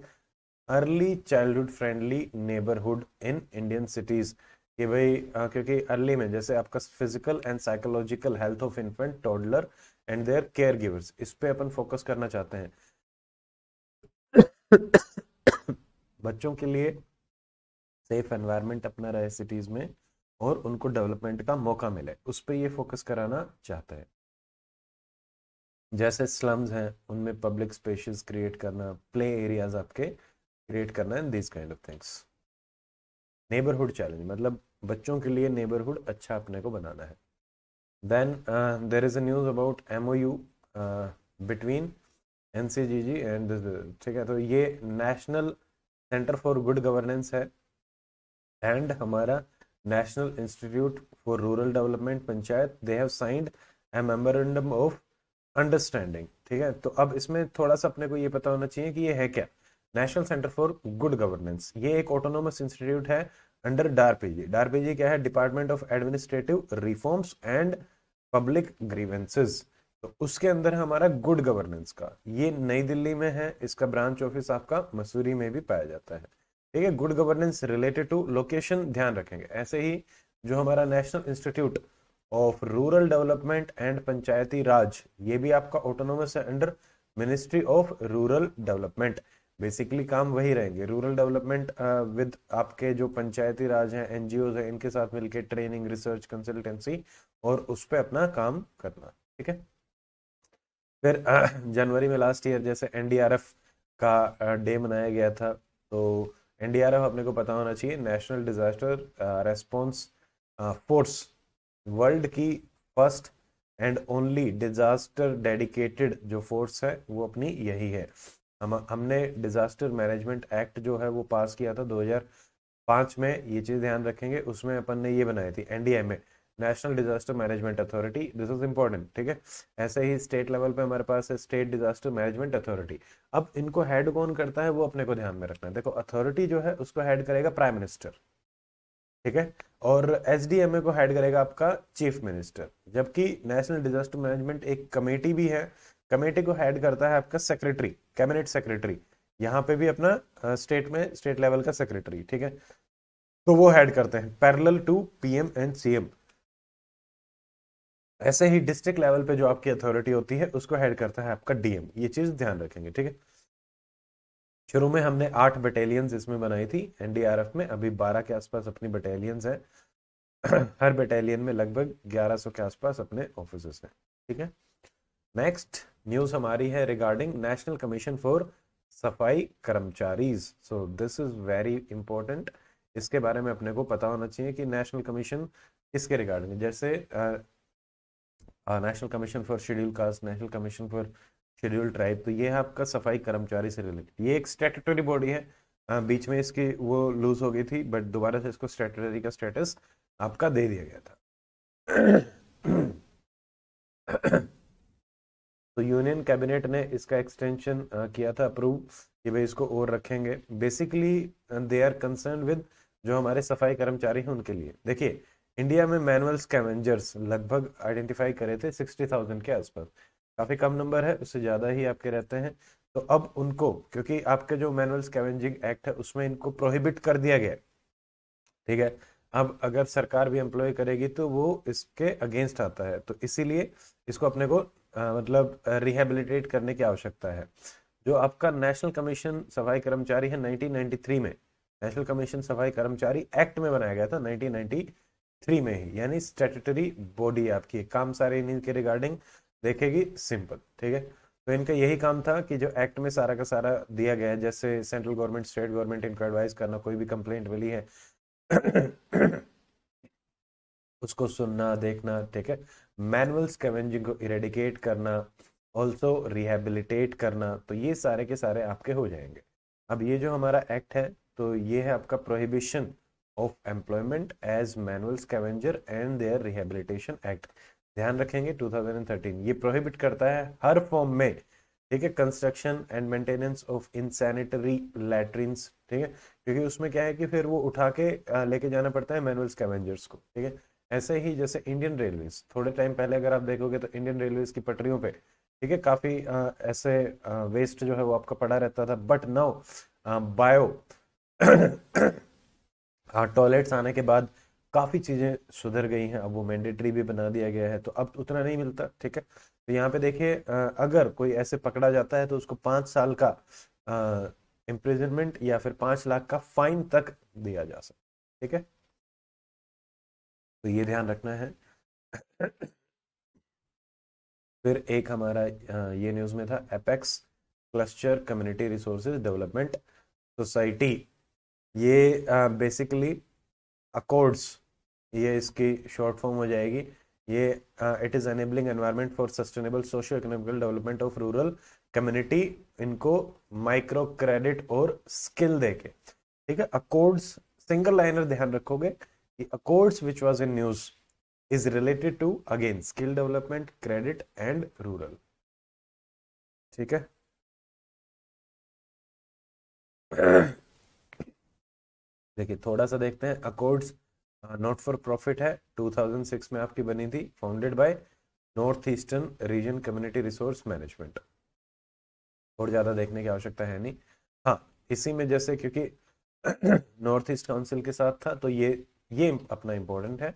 early childhood friendly neighbourhood in Indian cities कि भाई हाँ, क्योंकि अर्ली में जैसे आपका physical and psychological health of infant toddler and their care givers इस पे अपन फोकस करना चाहते हैं बच्चों के लिए सेफ एनवायरनमेंट अपना रहे सिटीज़ में और उनको डेवलपमेंट का मौका मिले उस पर ये फोकस कराना चाहते हैं जैसे स्लम्स हैं उनमें पब्लिक स्पेशेस क्रिएट करना प्ले एरियाज आपके क्रिएट करना है this kind of things neighbourhood challenge मतलब बच्चों के लिए नेबरहुड अच्छा अपने को बनाना है then there is a news about M O U between N C G G and ठीक है तो ये national centre for good governance है एंड हमारा national institute for rural development panchayat they have signed a memorandum of understanding ठीक है तो अब इसमें थोड़ा सा अपने को ये पता होना चाहिए कि ये है क्या national centre for good governance ये एक ऑटोनोमस इंस्टीट्यूट है अंडर डारपीजी डारपीजी क्या है department of administrative reforms and public grievances तो उसके अंदर है हमारा गुड गवर्नेंस का ये नई दिल्ली में है इसका ब्रांच ऑफिस आपका मसूरी में भी पाया जाता है ठीक है good governance related to location ध्यान रखेंगे ऐसे ही जो हमारा national institute of rural development and Panchayati Raj ये भी आपका ऑटोनोमस है under ministry of rural development basically काम वही रहेंगे रूरल डेवलपमेंट विद आपके जो पंचायती राज हैं एनजीओ हैं इनके साथ मिलकर ट्रेनिंग रिसर्च कंसल्टेंसी और उस पर अपना काम करना ठीक है फिर uh, जनवरी में लास्ट ईयर जैसे एनडीआरएफ का डे uh, मनाया गया था तो एनडीआरएफ अपने को पता होना चाहिए national disaster response force world की first and only disaster dedicated जो फोर्स है वो अपनी यही है हम हमने डिज़ास्टर मैनेजमेंट एक्ट जो है वो पास किया था 2005 में ये चीज़ ध्यान रखेंगे उसमें अपन ने ये बनाई थी NDMA national disaster management authority this is important ठीक है ऐसे ही स्टेट लेवल पे हमारे पास है स्टेट डिजास्टर मैनेजमेंट अथॉरिटी अब इनको हेड कौन करता है वो अपने को ध्यान में रखना है देखो अथॉरिटी जो है उसको हेड करेगा प्राइम मिनिस्टर ठीक है और एस को हेड करेगा आपका चीफ मिनिस्टर जबकि नेशनल डिजास्टर मैनेजमेंट एक कमेटी भी है कमेटी को हेड करता है आपका सेक्रेटरी कैबिनेट सेक्रेटरी यहाँ पे भी अपना स्टेट में स्टेट लेवल का सेक्रेटरी ठीक है तो वो हेड करते हैं parallel to PM and CM ऐसे ही डिस्ट्रिक्ट लेवल पे जो आपकी अथॉरिटी होती है उसको हेड करता है आपका डीएम ये चीज ध्यान रखेंगे ठीक है शुरू में हमने आठ बटालियंस इसमें बनाई थी एनडीआरएफ में अभी बारह के आसपास अपनी बटालियंस हैं [clears throat] हर बटालियन में लगभग ग्यारह सौ के आसपास अपने ऑफिसर्स हैं ठीक है नेक्स्ट न्यूज हमारी है regarding national commission for Safai Karamcharis so this is very important इसके बारे में अपने को पता होना चाहिए कि नेशनल कमीशन इसके रिगार्डिंग जैसे national commission for schedule caste national commission for schedule tribe तो ये है आपका सफाई कर्मचारी से रिलेटेड ये एक स्टेटरी बॉडी है आ, बीच में इसकी वो लूज हो गई थी बट दोबारा से इसको स्टेटरी का स्टेटस आपका दे दिया गया था तो यूनियन कैबिनेट ने इसका एक्सटेंशन किया था अप्रूव कि भाई इसको और रखेंगे basically they are concern with जो हमारे सफाई कर्मचारी हैं उनके लिए देखिए इंडिया में मैनुअल स्कैवेंजर्स लगभग आइडेंटिफाई करे थे सिक्सटी थाउजेंड के आसपास काफ़ी कम नंबर है उससे ज़्यादा ही आपके रहते हैं तो अब उनको क्योंकि आपके जो मैनुअल स्कैवेंजिंग एक्ट है उसमें इनको प्रोहिबिट कर दिया गया ठीक है अब अगर सरकार भी एम्प्लॉय करेगी तो वो इसके अगेंस्ट आता है तो इसीलिए इसको अपने को मतलब रिहेबिलिटेट करने की आवश्यकता है जो आपका नेशनल कमीशन सफाई कर्मचारी है 1993 में नेशनल कमीशन सफाई कर्मचारी एक्ट में बनाया गया था 1993 में ही यानी स्टेटरी बॉडी आपकी काम सारे इन्हीं के रिगार्डिंग देखेगी सिंपल ठीक है तो इनका यही काम था कि जो एक्ट में सारा का सारा दिया गया है जैसे सेंट्रल गवर्नमेंट स्टेट गवर्नमेंट इनको एडवाइस करना कोई भी कंप्लेंट मिली है [coughs] उसको सुनना देखना ठीक है मैनुअल स्कैवेंजिंग को इरेडिकेट करना ऑल्सो रिहेबिलिटेट करना तो ये सारे के सारे आपके हो जाएंगे अब ये जो हमारा एक्ट है तो ये है आपका prohibition of employment as manual scavenger and their rehabilitation act ध्यान रखेंगे 2013 ये प्रोहिबिट करता है हर फॉर्म में ठीक है construction and maintenance of insanitary latrines ठीक है क्योंकि उसमें क्या है कि फिर वो उठा के लेके जाना पड़ता है मैनुअल स्कैवेंजर्स को ठीक है ऐसे ही जैसे इंडियन रेलवेज थोड़े टाइम पहले अगर आप देखोगे तो इंडियन रेलवेज की पटरियों पे ठीक है काफ़ी ऐसे वेस्ट जो है वो आपका पड़ा रहता था बट नाउ बायो टॉयलेट्स आने के बाद काफ़ी चीज़ें सुधर गई हैं अब वो मैंडेटरी भी बना दिया गया है तो अब उतना नहीं मिलता ठीक है तो यहाँ पे देखिए अगर कोई ऐसे पकड़ा जाता है तो उसको पांच साल का इम्प्रिजनमेंट या फिर पांच लाख का फाइन तक दिया जा सकता ठीक है तो ये ध्यान रखना है फिर एक हमारा ये न्यूज़ में था apex cluster community resources development society ये बेसिकली अकॉर्ड्स ये इसकी शॉर्ट फॉर्म हो जाएगी ये it is enabling environment for sustainable socio economical development of rural community इनको माइक्रो क्रेडिट और स्किल देके ठीक है अकॉर्ड्स सिंगल लाइनर ध्यान रखोगे the accords which was in news is related to again skill development credit and rural ठीक है देखिए थोड़ा सा देखते हैं अकॉर्ड्स नॉट फॉर प्रॉफिट है 2006 में आपकी बनी थी founded by north eastern region community resource management और ज़्यादा देखने की आवश्यकता है नहीं हाँ इसी में जैसे क्योंकि नॉर्थ ईस्ट काउंसिल के साथ था तो ये ये अपना इंपॉर्टेंट है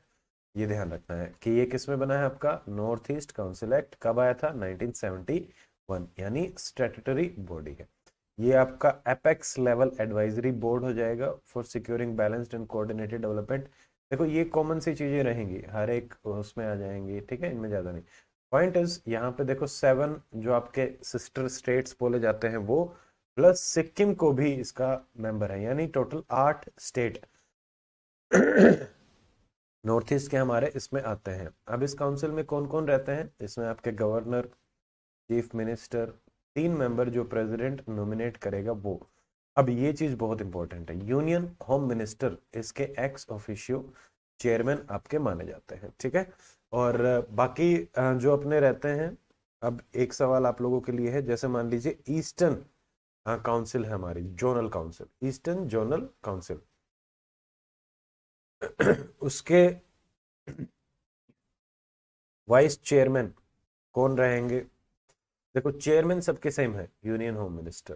ये ध्यान रखना है कि ये किसमें बना है आपका नॉर्थ ईस्ट काउंसिल एक्ट कब आया था 1971 यानी स्टेटरी बॉडी है ये आपका एपेक्स लेवल एडवाइजरी बोर्ड हो जाएगा for securing balanced and coordinated development देखो ये कॉमन सी चीजें रहेंगी हर एक उसमें आ जाएंगी ठीक है इनमें ज्यादा नहीं पॉइंट इज यहाँ पे देखो सेवन जो आपके सिस्टर स्टेट्स बोले जाते हैं वो प्लस सिक्किम को भी इसका मेंबर है यानी टोटल आठ स्टेट [coughs] नॉर्थ ईस्ट के हमारे इसमें आते हैं अब इस काउंसिल में कौन कौन रहते हैं इसमें आपके गवर्नर चीफ मिनिस्टर तीन मेंबर जो प्रेसिडेंट नॉमिनेट करेगा वो अब ये चीज बहुत इंपॉर्टेंट है यूनियन होम मिनिस्टर इसके एक्स ऑफिशियो चेयरमैन आपके माने जाते हैं ठीक है और बाकी जो अपने रहते हैं अब एक सवाल आप लोगों के लिए है जैसे मान लीजिए ईस्टर्न काउंसिल है हमारी zonal council eastern zonal council [coughs] उसके वाइस चेयरमैन कौन रहेंगे देखो चेयरमैन सबके सेम है यूनियन होम मिनिस्टर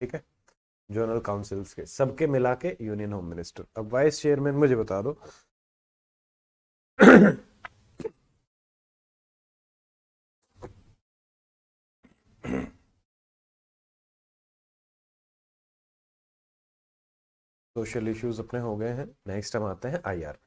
ठीक है जोनल काउंसिल्स के सबके मिला के यूनियन होम मिनिस्टर अब वाइस चेयरमैन मुझे बता दो सोशल इश्यूज अपने हो गए हैं नेक्स्ट हम आते हैं I R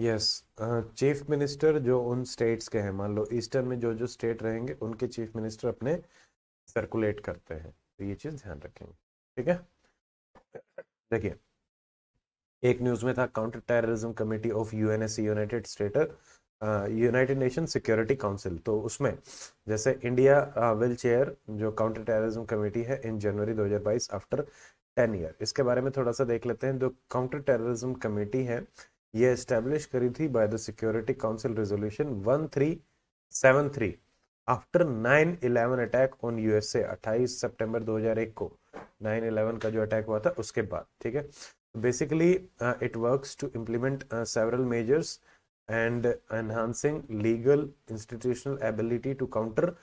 yes chief minister जो उन स्टेट्स के हैं मान लो ईस्टर्न में जो जो स्टेट रहेंगे उनके चीफ मिनिस्टर अपने सर्कुलेट करते हैं तो ये चीज़ ध्यान रखेंगे ठीक है देखिए एक न्यूज़ में था counter terrorism committee of UNS united state united nation security council तो उसमें जैसे इंडिया विल चेयर जो काउंटर टेररिज्म कमेटी है in January 2022 after ten year इसके बारे में थोड़ा सा देख लेते हैं जो काउंटर टेररिज्म कमेटी है uh, ये एस्टेब्लिश करी थी by the security council resolution 1373 after 9/11 attack on USA 28 सितंबर 2001 को 9/11 का जो अटैक हुआ था उसके बाद ठीक है basically it works to implement several measures and enhancing legal institutional ability to counter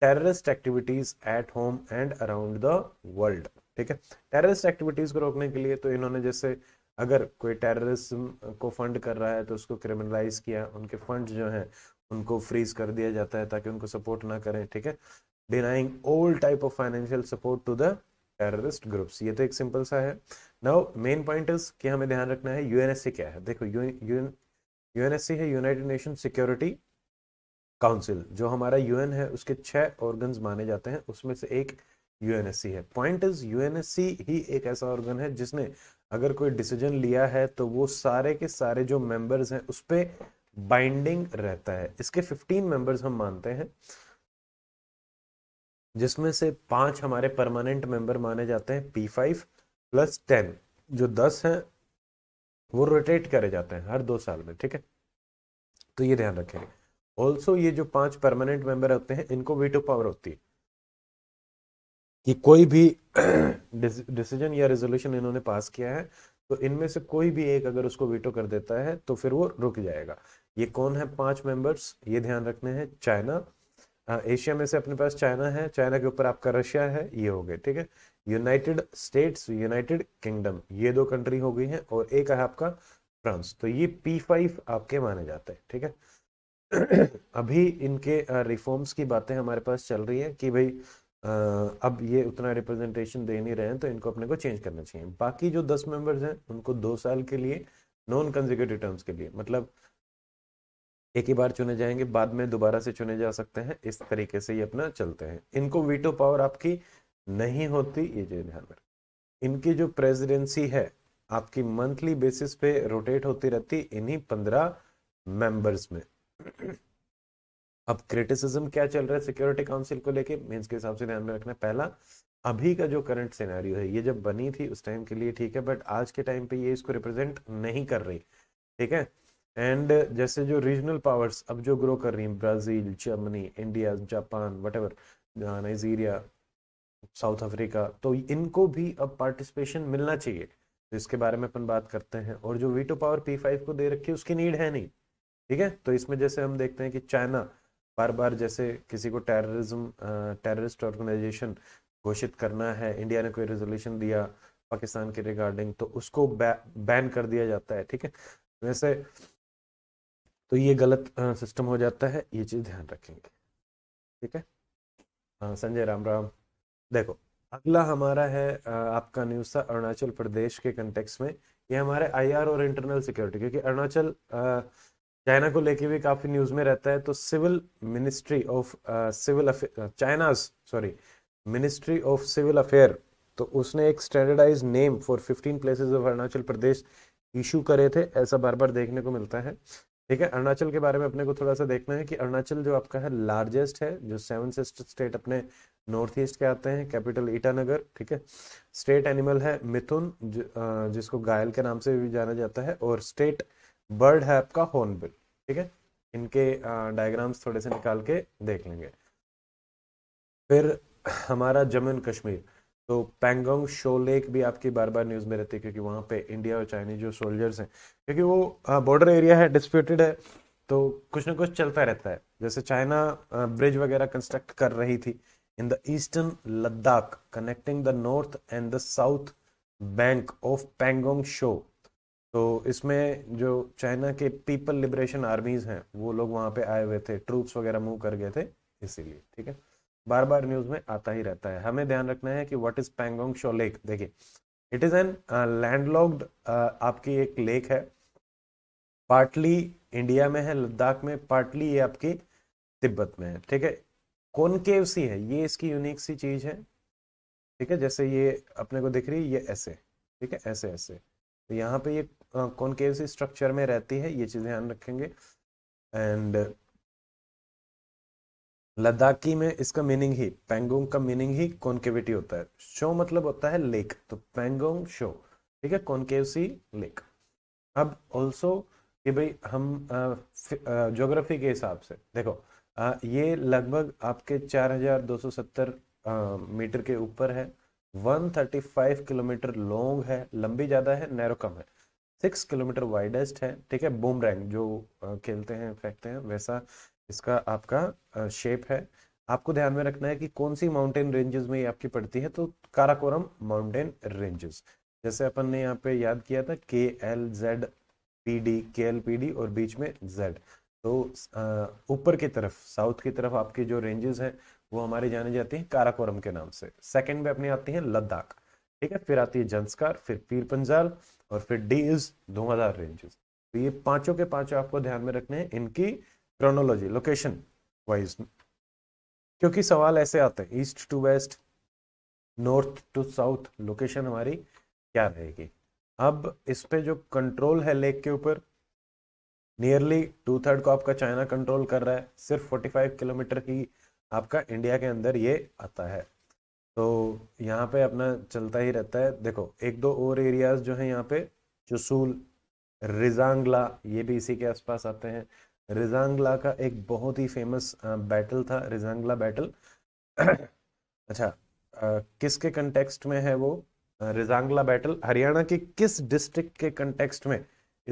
terrorist activities at home and around the world ठीक है टेररिस्ट एक्टिविटीज को रोकने के लिए तो इन्होंने जैसे अगर कोई टेररिज्म को फंड कर रहा है तो उसको क्रिमिनलाइज किया उनके फंड जो हैं उनको फ्रीज कर दिया जाता है ताकि उनको सपोर्ट ना करें ठीक है denying all type of financial support to the terrorist groups ये तो एक सिंपल सा है नाउ मेन पॉइंट इज कि हमें ध्यान रखना है यूएनएससी क्या है देखो यूएनएससी है यूनाइटेड नेशन सिक्योरिटी काउंसिल जो हमारा यूएन है उसके छह ऑर्गन माने जाते हैं उसमें से एक यूएनएससी है पॉइंट इज यूएनएससी ही एक ऐसा ऑर्गन है जिसने अगर कोई डिसीजन लिया है तो वो सारे के सारे जो मेंबर्स हैं उस पर बाइंडिंग रहता है इसके 15 मेंबर्स हम मानते हैं जिसमें से पांच हमारे परमानेंट मेंबर माने जाते हैं पी फाइव प्लस टेन जो दस हैं वो रोटेट करे जाते हैं हर दो साल में ठीक है तो ये ध्यान रखेंगे ऑल्सो ये जो पांच परमानेंट मेंबर होते हैं इनको वीटो पावर होती है कि कोई भी [clears throat] डिसीजन या रेजोल्यूशन इन्होंने पास किया है तो इनमें से कोई भी एक अगर उसको वीटो कर देता है तो फिर वो रुक जाएगा ये कौन है पांच मेंबर्स ये ध्यान रखने हैं चाइना एशिया में से अपने पास चाइना है चाइना के ऊपर आपका रशिया है ये हो गए ठीक है यूनाइटेड स्टेट्स यूनाइटेड किंगडम ये दो कंट्री हो गई है और एक है आपका फ्रांस तो ये पी फाइव आपके माने जाते हैं ठीक है [clears throat] अभी इनके रिफॉर्म्स की बातें हमारे पास चल रही है कि भाई अब ये उतना रिप्रेजेंटेशन दे नहीं रहे हैं तो इनको अपने को चेंज करना चाहिए बाकी जो दस मेंबर्स हैं उनको दो साल के लिए नॉन कंजिक्यूटिव टर्म्स के लिए मतलब एक ही बार चुने जाएंगे बाद में दोबारा से चुने जा सकते हैं इस तरीके से ये अपना चलते हैं इनको वीटो पावर आपकी नहीं होती ये जो ध्यान में इनकी जो प्रेसिडेंसी है आपकी मंथली बेसिस पे रोटेट होती रहती इन्हीं पंद्रह मेंबर्स में अब क्रिटिसिज्म क्या चल रहा है सिक्योरिटी काउंसिल को लेके मीन्स के हिसाब से ध्यान में रखना पहला अभी का जो करंट सिनेरियो है ये जब बनी थी उस टाइम के लिए ठीक है बट आज के टाइम पे ये इसको रिप्रेजेंट नहीं कर रही ठीक है एंड जैसे जो रीजनल पावर्स अब जो ग्रो कर रही हैं Brazil Germany India Japan whatever Nigeria South Africa तो इनको भी अब पार्टिसिपेशन मिलना चाहिए तो इसके बारे में अपन बात करते हैं और जो वीटो पावर पी फाइव को दे रखी है उसकी नीड है नहीं ठीक है तो इसमें जैसे हम देखते हैं कि चाइना बार बार जैसे किसी को टेररिज्म टेररिस्ट ऑर्गेनाइजेशन घोषित करना है इंडिया ने कोई रेजोल्यूशन दिया पाकिस्तान के रिगार्डिंग तो उसको बैन कर दिया जाता है ठीक है वैसे तो ये गलत सिस्टम हो जाता है ये चीज़ ध्यान रखेंगे ठीक है संजय राम राम देखो अगला हमारा है आपका न्यूज था अरुणाचल प्रदेश के कंटेक्स में ये हमारे आईआर और इंटरनल सिक्योरिटी क्योंकि अरुणाचल चाइना को लेके भी काफी न्यूज में रहता है तो civil ministry of civil China sorry ministry of civil affair तो उसने एक standardise name for fifteen places of Arunachal Pradesh issue करे थे ऐसा बार बार देखने को मिलता है ठीक है अरुणाचल के बारे में अपने को थोड़ा सा देखना है कि अरुणाचल जो आपका है लार्जेस्ट है जो सेवन सिस्टर स्टेट अपने नॉर्थ ईस्ट के आते हैं कैपिटल ईटानगर ठीक है स्टेट एनिमल है मिथुन जिसको गायल के नाम से भी जाना जाता है और स्टेट बर्ड है आपका हॉर्नबिल ठीक है इनके डायग्राम्स थोड़े से निकाल के देख लेंगे फिर हमारा जम्मू एंड कश्मीर तो पेंगोंग शो लेक भी आपकी बार बार न्यूज़ में रहती है क्योंकि वहां पे इंडिया और चाइनीज जो सोल्जर्स हैं क्योंकि वो बॉर्डर एरिया है डिस्प्यूटेड है तो कुछ ना कुछ चलता रहता है जैसे चाइना ब्रिज वगैरह कंस्ट्रक्ट कर रही थी in the eastern Ladakh connecting the north and the south bank of Pangong Tso तो इसमें जो चाइना के पीपल लिबरेशन आर्मीज हैं वो लोग वहाँ पे आए हुए थे ट्रूप्स वगैरह मूव कर गए थे इसीलिए ठीक है बार बार न्यूज में आता ही रहता है हमें ध्यान रखना है कि what is Pangong Tso lake देखिए इट इज एन लैंडलॉक्ड आपकी एक लेक है पार्टली इंडिया में है लद्दाख में पार्टली ये आपकी तिब्बत में है ठीक है कॉनकेव सी है ये इसकी यूनिक सी चीज है ठीक है जैसे ये अपने को दिख रही है ये ऐसे ठीक है ऐसे ऐसे तो यहाँ पे ये कॉन्केव सी स्ट्रक्चर में रहती है ये चीज़ ध्यान रखेंगे एंड लद्दाखी में इसका मीनिंग ही पेंगोंग का मीनिंग ही कॉनकेविटी होता है शो मतलब होता है लेक तो पेंगोंग शो ठीक है कॉनकेव सी लेक अब ऑल्सो कि भाई हम ज्योग्राफी के हिसाब से देखो आ, ये लगभग आपके 4270 मीटर के ऊपर है 135 किलोमीटर लॉन्ग है लंबी ज़्यादा है नैरो कम है सिक्स किलोमीटर वाइडेस्ट है ठीक है बूमरैंग जो खेलते हैं फेंकते हैं वैसा इसका आपका शेप है आपको ध्यान में रखना है कि कौन सी माउंटेन रेंजेस में ये आपकी पड़ती है तो काराकोरम माउंटेन रेंजेस जैसे अपन ने यहाँ पे याद किया था के L Z P D K L P D और बीच में जेड तो ऊपर की तरफ साउथ की तरफ आपके जो रेंजेस हैं वो हमारे जाने जाती हैं काराकोरम के नाम से सेकंड में अपनी आती है लद्दाख ठीक है फिर आती है जंस्कार फिर पीर पंजाल और फिर डी इज धुआंधार रेंजेस तो ये पांचों के पांचों आपको ध्यान में रखने हैं इनकी क्रोनोलॉजी लोकेशन वाइज क्योंकि सवाल ऐसे आते हैं east to west north to south location हमारी क्या रहेगी अब इस पे जो कंट्रोल है लेक के ऊपर नियरली टू थर्ड को आपका चाइना कंट्रोल कर रहा है सिर्फ 45 किलोमीटर ही आपका इंडिया के अंदर ये आता है तो यहाँ पे अपना चलता ही रहता है देखो एक दो और एरियाज जो है यहाँ पे चुसूल रिजांगला ये भी इसी के आसपास आते हैं रिजांगला का एक बहुत ही फेमस बैटल था रिजांगला बैटल [coughs] अच्छा किसके कंटेक्स्ट में है वो रिजांगला बैटल हरियाणा के किस डिस्ट्रिक्ट के कंटेक्स्ट में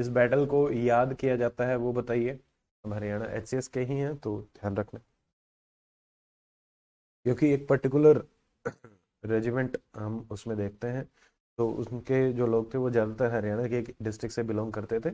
इस बैटल को याद किया जाता है वो बताइए हम हरियाणा एच के ही हैं तो ध्यान रखना क्योंकि एक पर्टिकुलर रेजिमेंट हम उसमें देखते हैं तो उनके जो लोग थे वो ज़्यादातर हरियाणा के एक डिस्ट्रिक्ट से बिलोंग करते थे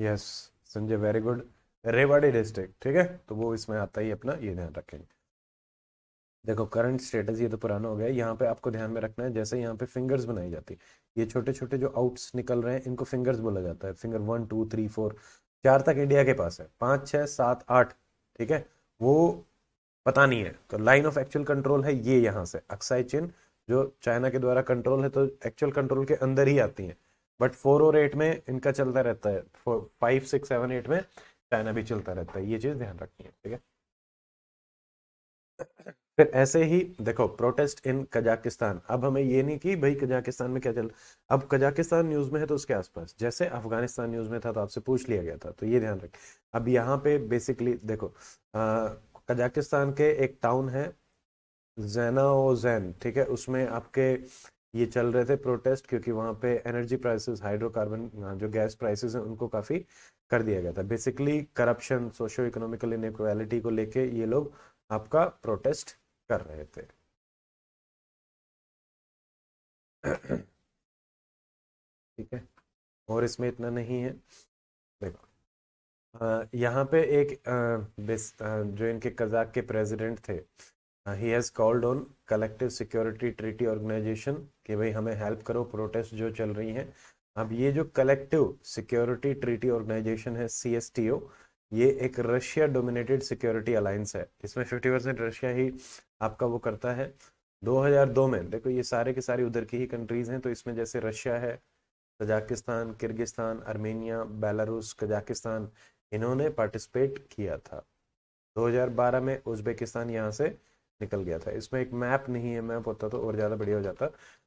yes Sanjay very good Rewari district ठीक है तो वो इसमें आता ही अपना ये ध्यान रखेंगे देखो करंट स्टेटस ये तो पुराना हो गया यहाँ पे आपको ध्यान में रखना है जैसे यहाँ पे फिंगर्स बनाई जाती है ये छोटे छोटे जो आउट्स निकल रहे हैं इनको फिंगर्स बोला जाता है finger one two three four चार तक इंडिया के पास है पाँच छः सात आठ ठीक है वो पता नहीं है तो लाइन ऑफ एक्चुअल कंट्रोल है ये यहाँ से अक्साई चिन्ह जो चाइना के द्वारा कंट्रोल है तो एक्चुअल कंट्रोल के अंदर ही आती है बट फोर और एट में इनका चलता रहता है फाइव सिक्स सेवन एट में चाइना भी चलता रहता है ये चीज़ ध्यान रखनी है ठीक है फिर ऐसे ही देखो प्रोटेस्ट इन कजाकिस्तान अब हमें ये नहीं कि भाई कजाकिस्तान में क्या चल अब कजाकिस्तान न्यूज में है तो उसके आसपास जैसे अफगानिस्तान न्यूज में था तो आपसे पूछ लिया गया था तो ये ध्यान रखें अब यहाँ पे बेसिकली देखो कजाकिस्तान के एक टाउन है जैना ओ जैन ठीक है उसमें आपके ये चल रहे थे प्रोटेस्ट क्योंकि वहाँ पे एनर्जी प्राइसेस हाइड्रोकार्बन जो गैस प्राइसेस हैं उनको काफ़ी कर दिया गया था basically corruption socio economical inequality को लेके ये लोग आपका प्रोटेस्ट कर रहे थे ठीक है और इसमें इतना नहीं है देखो यहाँ पे एक जो इनके कजाक के प्रेसिडेंट थे he has called on collective security treaty organisation कि भाई हमें हेल्प करो प्रोटेस्ट जो चल रही हैं अब ये जो कलेक्टिव सिक्योरिटी ट्रीटी ऑर्गेनाइजेशन है सी ये एक रशिया डोमिनेटेड सिक्योरिटी अलायंस है इसमें फिफ्टी परसेंट रशिया ही आपका वो करता है 2002 में देखो ये सारे के सारे उधर की ही कंट्रीज हैं तो इसमें जैसे रशिया है Tajikistan Kyrgyzstan Armenia Belarus Kazakhstan इन्होंने पार्टिसिपेट किया था 2012 में उज्बेकिस्तान यहाँ से निकल गया था इसमें एक मैप नहीं है मैप होता तो और ज़्यादा बढ़िया हो जाता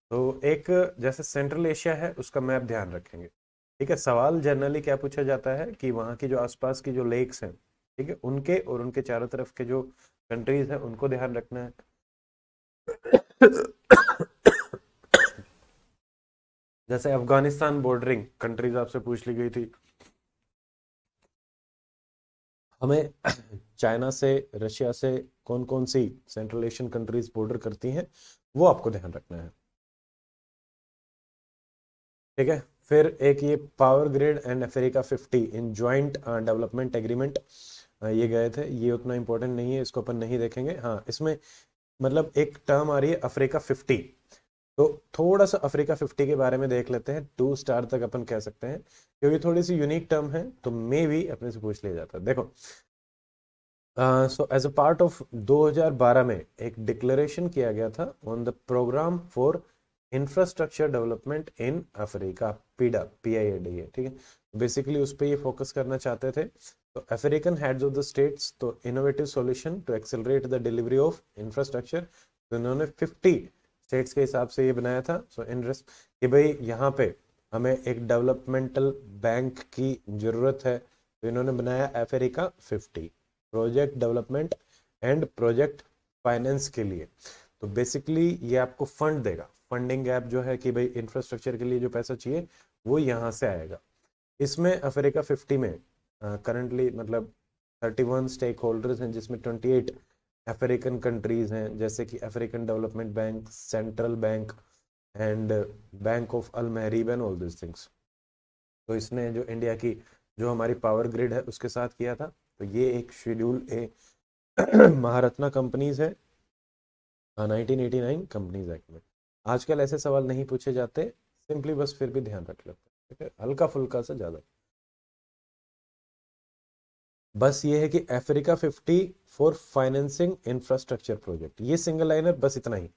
तो एक जैसे सेंट्रल एशिया है उसका मैप ध्यान रखेंगे ठीक है सवाल जनरली क्या पूछा जाता है कि वहाँ की जो आसपास की जो लेक्स हैं ठीक है उनके और उनके चारों तरफ के जो कंट्रीज है उनको ध्यान रखना है जैसे अफगानिस्तान बॉर्डरिंग कंट्रीज आपसे पूछ ली गई थी हमें चाइना से रशिया से कौन कौन सी सेंट्रल एशियन कंट्रीज बॉर्डर करती हैं वो आपको ध्यान रखना है ठीक है फिर एक ये power grid and Africa 50 in joint development agreement ये गए थे ये उतना इंपॉर्टेंट नहीं है इसको अपन नहीं देखेंगे हाँ इसमें मतलब एक टर्म आ रही है अफ्रीका फिफ्टी तो थोड़ा सा अफ्रीका फिफ्टी के बारे में देख लेते हैं टू स्टार तक अपन कह सकते हैं क्योंकि थोड़ी सी यूनिक टर्म है तो मे भी अपने से पूछ लिया जाता है देखो so as a part of 2012 में एक डिक्लेरेशन किया गया था on the programme for infrastructure development in Africa PIDA P I D A ठीक है बेसिकली उस पर ये फोकस करना चाहते थे So African heads of the states तो innovative solution to accelerate the delivery of infrastructure तो इन्होंने 50 स्टेट्स के हिसाब से ये बनाया था सो इन इंटरेस्ट कि भाई यहाँ पे हमें एक डेवलपमेंटल बैंक की जरूरत है तो इन्होंने बनाया Africa 50 project development and project finance के लिए तो बेसिकली ये आपको फंड देगा फंडिंग गैप जो है कि भाई इंफ्रास्ट्रक्चर के लिए जो पैसा चाहिए वो यहाँ से आएगा इसमें अफ्रीका 50 में करंटली uh, मतलब थर्टी वन स्टेक होल्डर्स हैं जिसमें ट्वेंटी एट अफ्रीकन कंट्रीज़ हैं जैसे कि African development bank central bank and bank of Al Maghrib and all this things तो इसने जो इंडिया की जो हमारी पावर ग्रिड है उसके साथ किया था तो ये एक शेड्यूल ए [clears throat] महारत्ना कंपनीज है nineteen eighty nine companies act में आजकल ऐसे सवाल नहीं पूछे जाते सिंपली बस फिर भी ध्यान रख लेते हैं ठीक है हल्का फुल्का सा ज़्यादा बस ये है कि Africa 50 for financing infrastructure project ये सिंगल लाइनर बस इतना ही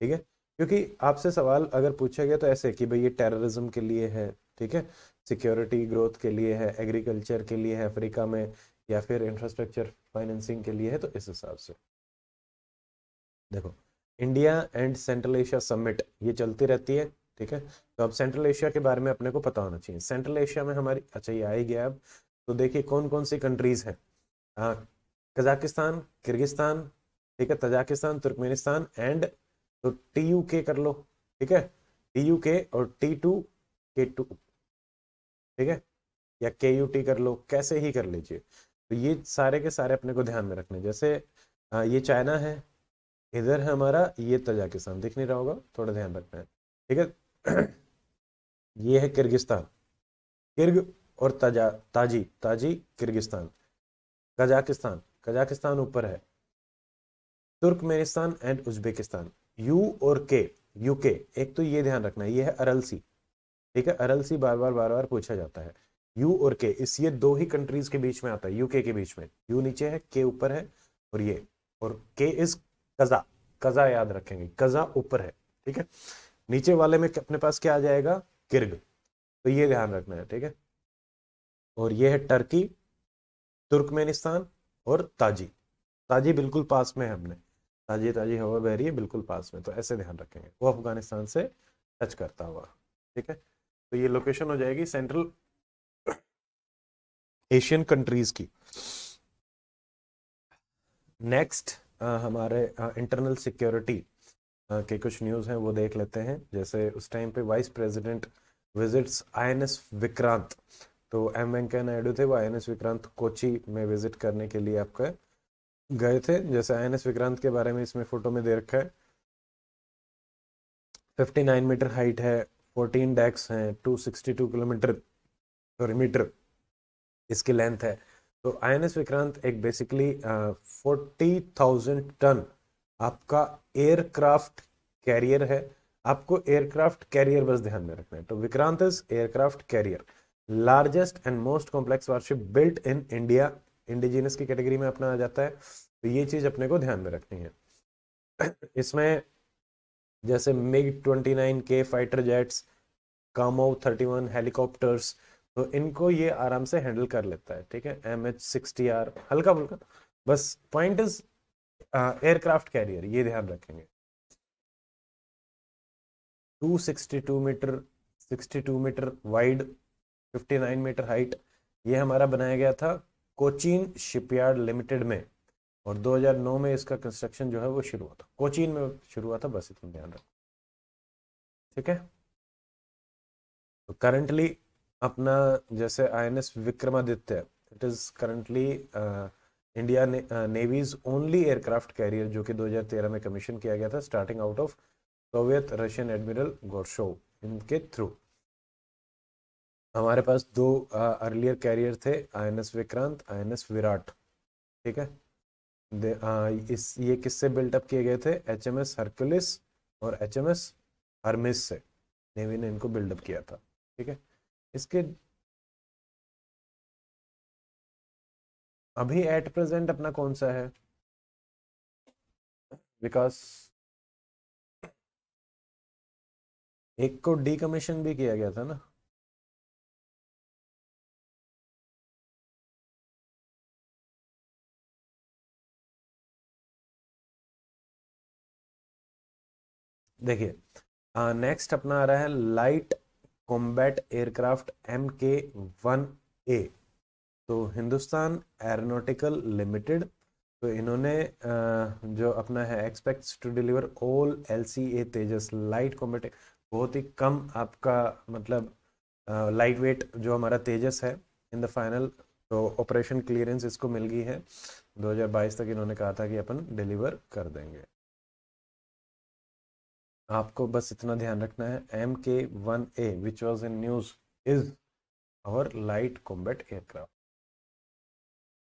ठीक है क्योंकि आपसे सवाल अगर पूछा गया तो ऐसे कि भाई ये टेररिज्म के लिए है ठीक है सिक्योरिटी ग्रोथ के लिए है एग्रीकल्चर के लिए है अफ्रीका में या फिर इंफ्रास्ट्रक्चर फाइनेंसिंग के लिए है तो इस हिसाब से देखो India and central Asia summit ये चलती रहती है ठीक है तो अब सेंट्रल एशिया के बारे में अपने को पता होना चाहिए सेंट्रल एशिया में हमारी अच्छा ये आई गया अब तो देखिए कौन कौन सी कंट्रीज हैं हाँ, कजाकिस्तान किर्गिस्तान ठीक है तजाकिस्तान तुर्कमेनिस्तान एंड तो टी यू के कर लो ठीक है टी यू के और टी टू के टू ठीक है या के यू टी कर लो कैसे ही कर लीजिए तो ये सारे के सारे अपने को ध्यान में रखने जैसे आ, हाँ, ये चाइना है इधर है हमारा ये तजाकिस्तान दिख नहीं रहा होगा थोड़ा ध्यान रखना है ठीक है [clears throat] ये है किर्गिस्तान किर्ग और ताजा ताजी ताजी किर्गिस्तान कजाकिस्तान कजाकिस्तान ऊपर है तुर्कमेनिस्तान एंड उज्बेकिस्तान यू और के यूके एक तो ये ध्यान रखना है ये है अरलसी ठीक है अरलसी बार बार बार बार पूछा जाता है यू और के इस ये दो ही कंट्रीज के बीच में आता है यूके के बीच में यू नीचे है के ऊपर है और ये और के इज कजा कजा याद रखेंगे कजा ऊपर है ठीक है नीचे वाले में अपने पास क्या आ जाएगा किर्ग तो ये ध्यान रखना है ठीक है और ये है टर्की तुर्कमेनिस्तान और ताजी ताजी बिल्कुल पास में है हमने ताजी ताजी हवा बह रही है बिल्कुल पास में तो ऐसे ध्यान रखेंगे वो अफगानिस्तान से टच करता हुआ ठीक है तो ये लोकेशन हो जाएगी सेंट्रल एशियन कंट्रीज की नेक्स्ट हमारे इंटरनल सिक्योरिटी के कुछ न्यूज़ हैं वो देख लेते हैं जैसे उस टाइम पे vice president visits INS Vikrant तो एम वेंकैया नायडू थे वो आई विक्रांत कोची में विजिट करने के लिए आपके गए थे जैसे आई विक्रांत के बारे में इसमें फोटो में दे रखा है 59 मीटर हाइट है 14 डेक्स हैं 262 किलोमीटर सॉरी मीटर इसकी लेंथ है तो आई विक्रांत एक बेसिकली फोर्टी थाउजेंड टन आपका एयरक्राफ्ट कैरियर है आपको एयरक्राफ्ट कैरियर बस ध्यान में रखना है तो Vikrant is aircraft carrier largest and most complex warship built in India indigenous की कैटेगरी में अपना आ जाता है तो ये चीज़ अपने को ध्यान में रखनी है [coughs] इसमें जैसे मिग ट्वेंटी नाइन के fighter jets Kamov thirty one helicopters तो इनको ये आराम से हैंडल कर लेता है ठीक है एम एच सिक्सटी आर हल्का फुल्का बस पॉइंट इज एयरक्राफ्ट कैरियर ये ध्यान रखेंगे 262 metre 62 metre wide 59 metre height ये हमारा बनाया गया था कोचीन शिपयार्ड लिमिटेड में और 2009 में इसका कंस्ट्रक्शन जो है वो शुरू हुआ था कोचीन में शुरू हुआ था बस इतना ध्यान रखो ठीक है तो करंटली अपना जैसे INS Vikramaditya it is currently India navy's only aircraft carrier जो कि 2013 में कमीशन किया गया था starting out of Soviet Russian admiral Gorshkov इनके थ्रू हमारे पास दो अर्लियर कैरियर थे आईएनएस विक्रांत आईएनएस विराट ठीक है दे, आ, इस ये किससे बिल्टअप किए गए थे एच एम एस हरकुलिस और एच एम एस हरमिस से नेवी ने इनको बिल्डअप किया था ठीक है इसके अभी एट प्रेजेंट अपना कौन सा है विकास एक को डीकमीशन भी किया गया था ना देखिए नेक्स्ट अपना आ रहा है light combat aircraft M K one A तो हिंदुस्तान एरोनोटिकल लिमिटेड तो इन्होंने जो अपना है expects to deliver all L C A Tejas light combat बहुत ही कम आपका मतलब लाइट वेट जो हमारा तेजस है इन द फाइनल तो ऑपरेशन क्लियरेंस इसको मिल गई है 2022 तक इन्होंने कहा था कि अपन डिलीवर कर देंगे आपको बस इतना ध्यान रखना है M K one A which was in news is our light combat aircraft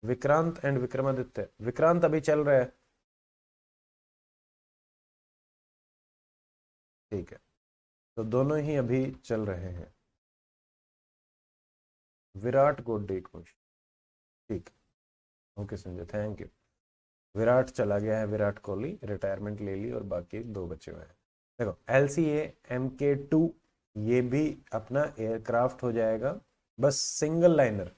Vikrant and Vikramaditya Vikrant अभी चल रहा है ठीक है तो दोनों ही अभी चल रहे हैं विराट गोड्डे खुश ठीक okay Sanjay thank you Viraat चला गया है विराट कोहली रिटायरमेंट ले ली और बाकी दो बचे हुए हैं देखो L C M K two ये भी अपना एयरक्राफ्ट हो जाएगा बस single liner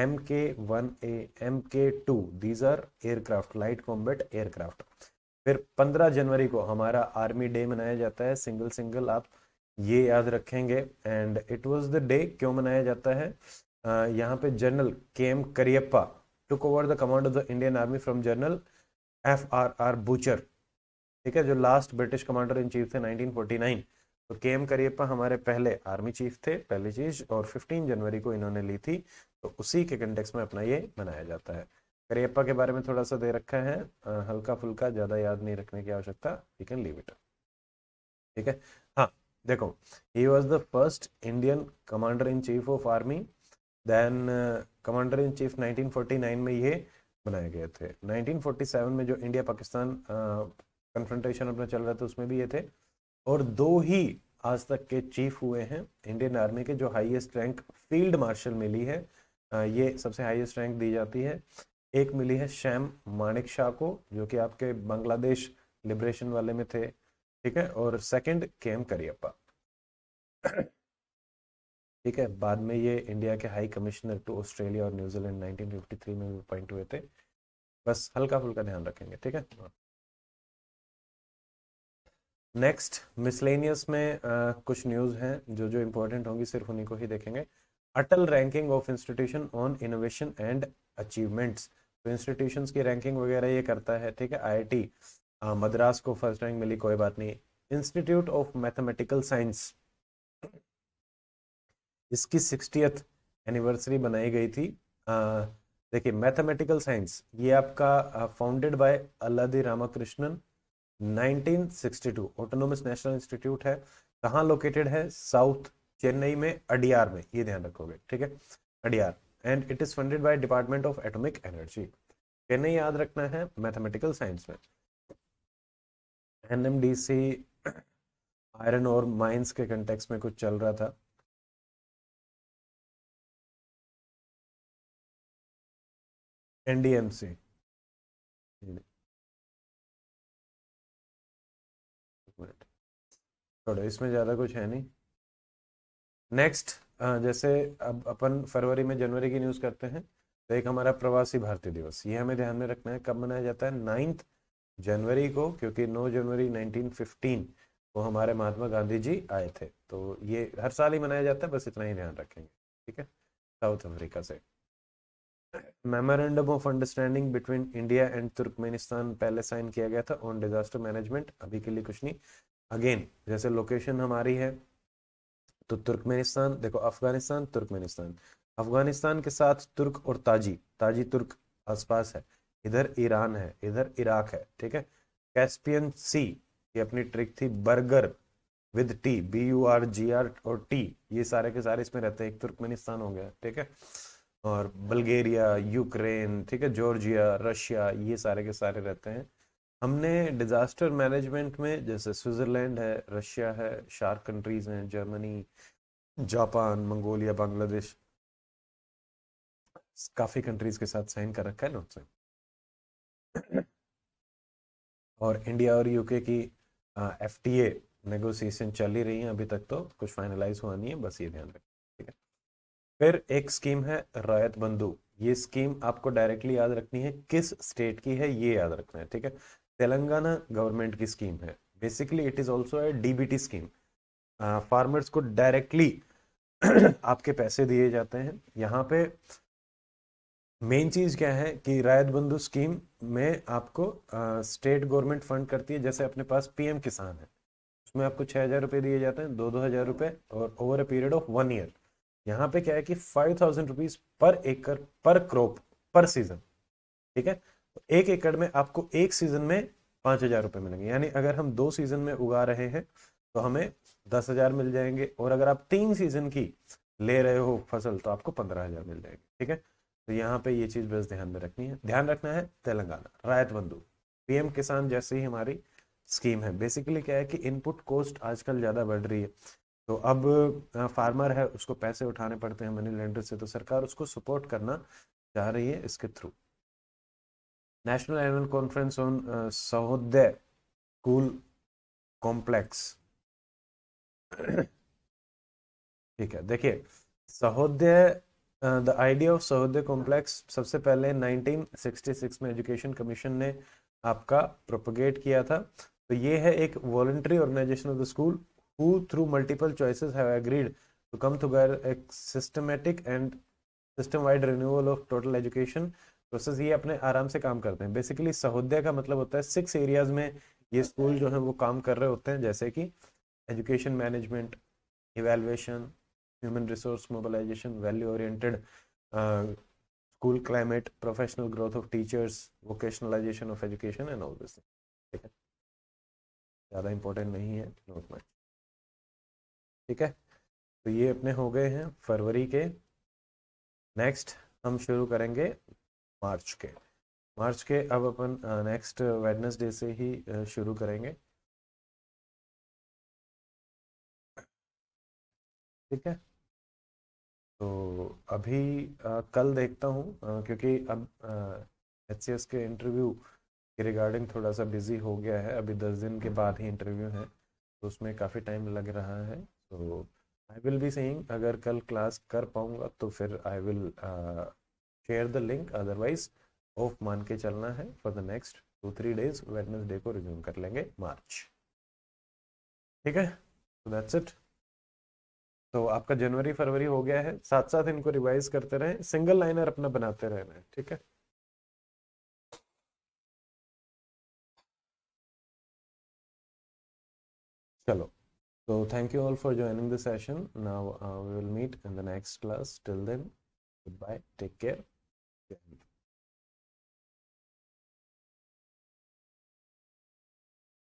M K one A M K two these are aircraft light combat aircraft फिर 15 जनवरी को हमारा आर्मी डे मनाया जाता है सिंगल सिंगल आप ये याद रखेंगे and it was the day क्यों मनाया जाता है uh, यहाँ पे General K M Cariappa took over the command of the Indian Army from General F R R Bucher ठीक है जो last British commander in chief थे 1949 तो के एम करियप्पा हमारे पहले आर्मी चीफ थे पहली चीज और 15 जनवरी को इन्होंने ली थी तो उसी के कंटेक्स में अपना ये मनाया जाता है करियप्पा के बारे में थोड़ा सा दे रखा है आ, हल्का फुल्का ज़्यादा याद नहीं रखने की आवश्यकता यू कैन लीव इट ठीक है हाँ देखो he was the first Indian commander in chief of army then commander in chief 1949 में ये बनाए गए थे 1947 में जो इंडिया पाकिस्तान कन्फ्रंटेशन अपना चल रहा था उसमें भी ये थे और दो ही आज तक के चीफ हुए हैं इंडियन आर्मी के जो हाईएस्ट रैंक फील्ड मार्शल मिली है ये सबसे हाईएस्ट रैंक दी जाती है एक मिली है शैम माणिक शाह को जो कि आपके बांग्लादेश लिबरेशन वाले में थे ठीक है और सेकंड के एम करियप्पा ठीक है बाद में ये इंडिया के हाई कमिश्नर टू ऑस्ट्रेलिया और न्यूजीलैंड 1953 में अपॉइंट हुए थे बस हल्का फुल्का ध्यान रखेंगे ठीक है नेक्स्ट मिसलेनियस में आ, कुछ न्यूज़ हैं जो जो इंपॉर्टेंट होंगी सिर्फ उन्हीं को ही देखेंगे Atal ranking of institution on innovation and achievements तो इंस्टीट्यूशन की रैंकिंग वगैरह ये करता है ठीक है आई मद्रास को फर्स्ट रैंक मिली कोई बात नहीं इंस्टीट्यूट ऑफ मैथमेटिकल साइंस इसकी सिक्सटीथ एनिवर्सरी बनाई गई थी देखिए मैथमेटिकल साइंस ये आपका founded by Alladi Ramakrishnan 1962 autonomous national institute है कहाँ लोकेटेड है साउथ चेन्नई में अडियार में ये ध्यान रखोगे ठीक है Adyar and it is funded by department of atomic energy Chennai याद रखना है मैथमेटिकल साइंस में एनएमडीसी आयरन और माइंस के कंटेक्स में कुछ चल रहा था एनडीएमसी छोड़ो इसमें ज़्यादा कुछ है नहीं नेक्स्ट जैसे अब अपन फरवरी में जनवरी की न्यूज़ करते हैं तो एक हमारा प्रवासी भारतीय दिवस ये हमें ध्यान में रखना है कब मनाया जाता है नाइन्थ जनवरी को क्योंकि नौ जनवरी 1915 को हमारे महात्मा गांधी जी आए थे तो ये हर साल ही मनाया जाता है बस इतना ही ध्यान रखेंगे ठीक है साउथ अफ्रीका से memorandum of understanding between India and Turkmenistan पहले साइन किया गया था ऑन डिजास्टर मैनेजमेंट अभी के लिए कुछ नहीं अगेन जैसे लोकेशन हमारी है तो तुर्कमेनिस्तान देखो अफगानिस्तान तुर्कमेनिस्तान अफगानिस्तान के साथ तुर्क और ताजी ताजी तुर्क आसपास है इधर ईरान है इधर इराक है ठीक है कैस्पियन सी ये अपनी ट्रिक थी burger with T B U R G R और टी ये सारे के सारे इसमें रहते हैं एक तुर्कमेनिस्तान हो गया ठीक है और बल्गेरिया यूक्रेन ठीक है जॉर्जिया रशिया ये सारे के सारे रहते हैं हमने डिज़ास्टर मैनेजमेंट में जैसे स्विट्ज़रलैंड है रशिया है शार्क कंट्रीज़ हैं जर्मनी जापान मंगोलिया बांग्लादेश काफ़ी कंट्रीज़ के साथ साइन कर रखा है ना उससे और इंडिया और यूके की एफ टी एगोसिएशन चल ही रही है अभी तक तो कुछ फाइनलाइज हुआ नहीं है बस ये ध्यान रखें ठीक है फिर एक स्कीम है रायत बंधु ये स्कीम आपको डायरेक्टली याद रखनी है किस स्टेट की है ये याद रखना है ठीक है तेलंगाना गवर्नमेंट की स्कीम है basically it is also a DBT scheme farmers को डायरेक्टली [clears throat] आपके पैसे दिए जाते हैं यहाँ पे मेन चीज़ क्या है कि रायत बंधु स्कीम में आपको स्टेट गवर्नमेंट फंड करती है जैसे अपने पास पीएम किसान है उसमें आपको छह हज़ार रुपए दिए जाते हैं दो दो हज़ार रुपए और over a period of one year यहाँ पे क्या है कि फाइव थाउजेंड रुपीज़ पर एकड़ पर क्रॉप पर सीजन ठीक है एक एकड़ में आपको एक सीजन में पांच हजार रुपए मिलेंगे यानी अगर हम दो सीजन में उगा रहे हैं तो हमें दस हजार मिल जाएंगे और अगर आप तीन सीजन की ले रहे हो फसल तो आपको पंद्रह हजार मिल जाएंगे ठीक है तो यहाँ पे ये चीज बस ध्यान में रखनी है ध्यान रखना है तेलंगाना रायत बंधु पीएम किसान जैसी ही हमारी स्कीम है बेसिकली क्या है कि इनपुट कॉस्ट आजकल ज़्यादा बढ़ रही है तो अब फार्मर है उसको पैसे उठाने पड़ते हैं मनी लेंडर से तो सरकार उसको सपोर्ट करना चाह रही है इसके through national annual conference on uh, sahodaya school complex [coughs] ठीक है देखिए Sahodaya the idea of Sahodaya complex सबसे पहले 1966 में एजुकेशन कमीशन ने आपका प्रोपोगेट किया था तो ये है एक voluntary organisation of the school who through multiple choices have agreed to come together एक systematic and system wide renewal of total education process ये अपने आराम से काम करते हैं बेसिकली सहोदय का मतलब होता है सिक्स एरियाज में ये स्कूल जो है वो काम कर रहे होते हैं जैसे कि education management evaluation human resource mobilisation value oriented school climate professional growth of teachers vocationalisation of education and all this ठीक है ज़्यादा इम्पोर्टेंट नहीं है नोट मच ठीक है तो ये अपने हो गए हैं फरवरी के नेक्स्ट हम शुरू करेंगे मार्च के मार्च के अब अपन नेक्स्ट वेडनेसडे से ही शुरू करेंगे ठीक है तो अभी आ, कल देखता हूँ क्योंकि अब एच के इंटरव्यू के रिगार्डिंग थोड़ा सा बिजी हो गया है अभी दस दिन के बाद ही इंटरव्यू है तो उसमें काफ़ी टाइम लग रहा है तो आई विल बी सेइंग अगर कल क्लास कर पाऊँगा तो फिर I will share the link otherwise ऑफ मान के चलना है for the next two three days Wednesday को रिज्यूम कर लेंगे मार्च ठीक है तो दैट्स इट तो आपका जनवरी फरवरी हो गया है साथ साथ इनको रिवाइज करते रहें सिंगल लाइनर अपना बनाते रहना है ठीक है चलो So thank you all for joining the session. Now uh, we will meet in the next class. Till then, goodbye. Take care. Yeah.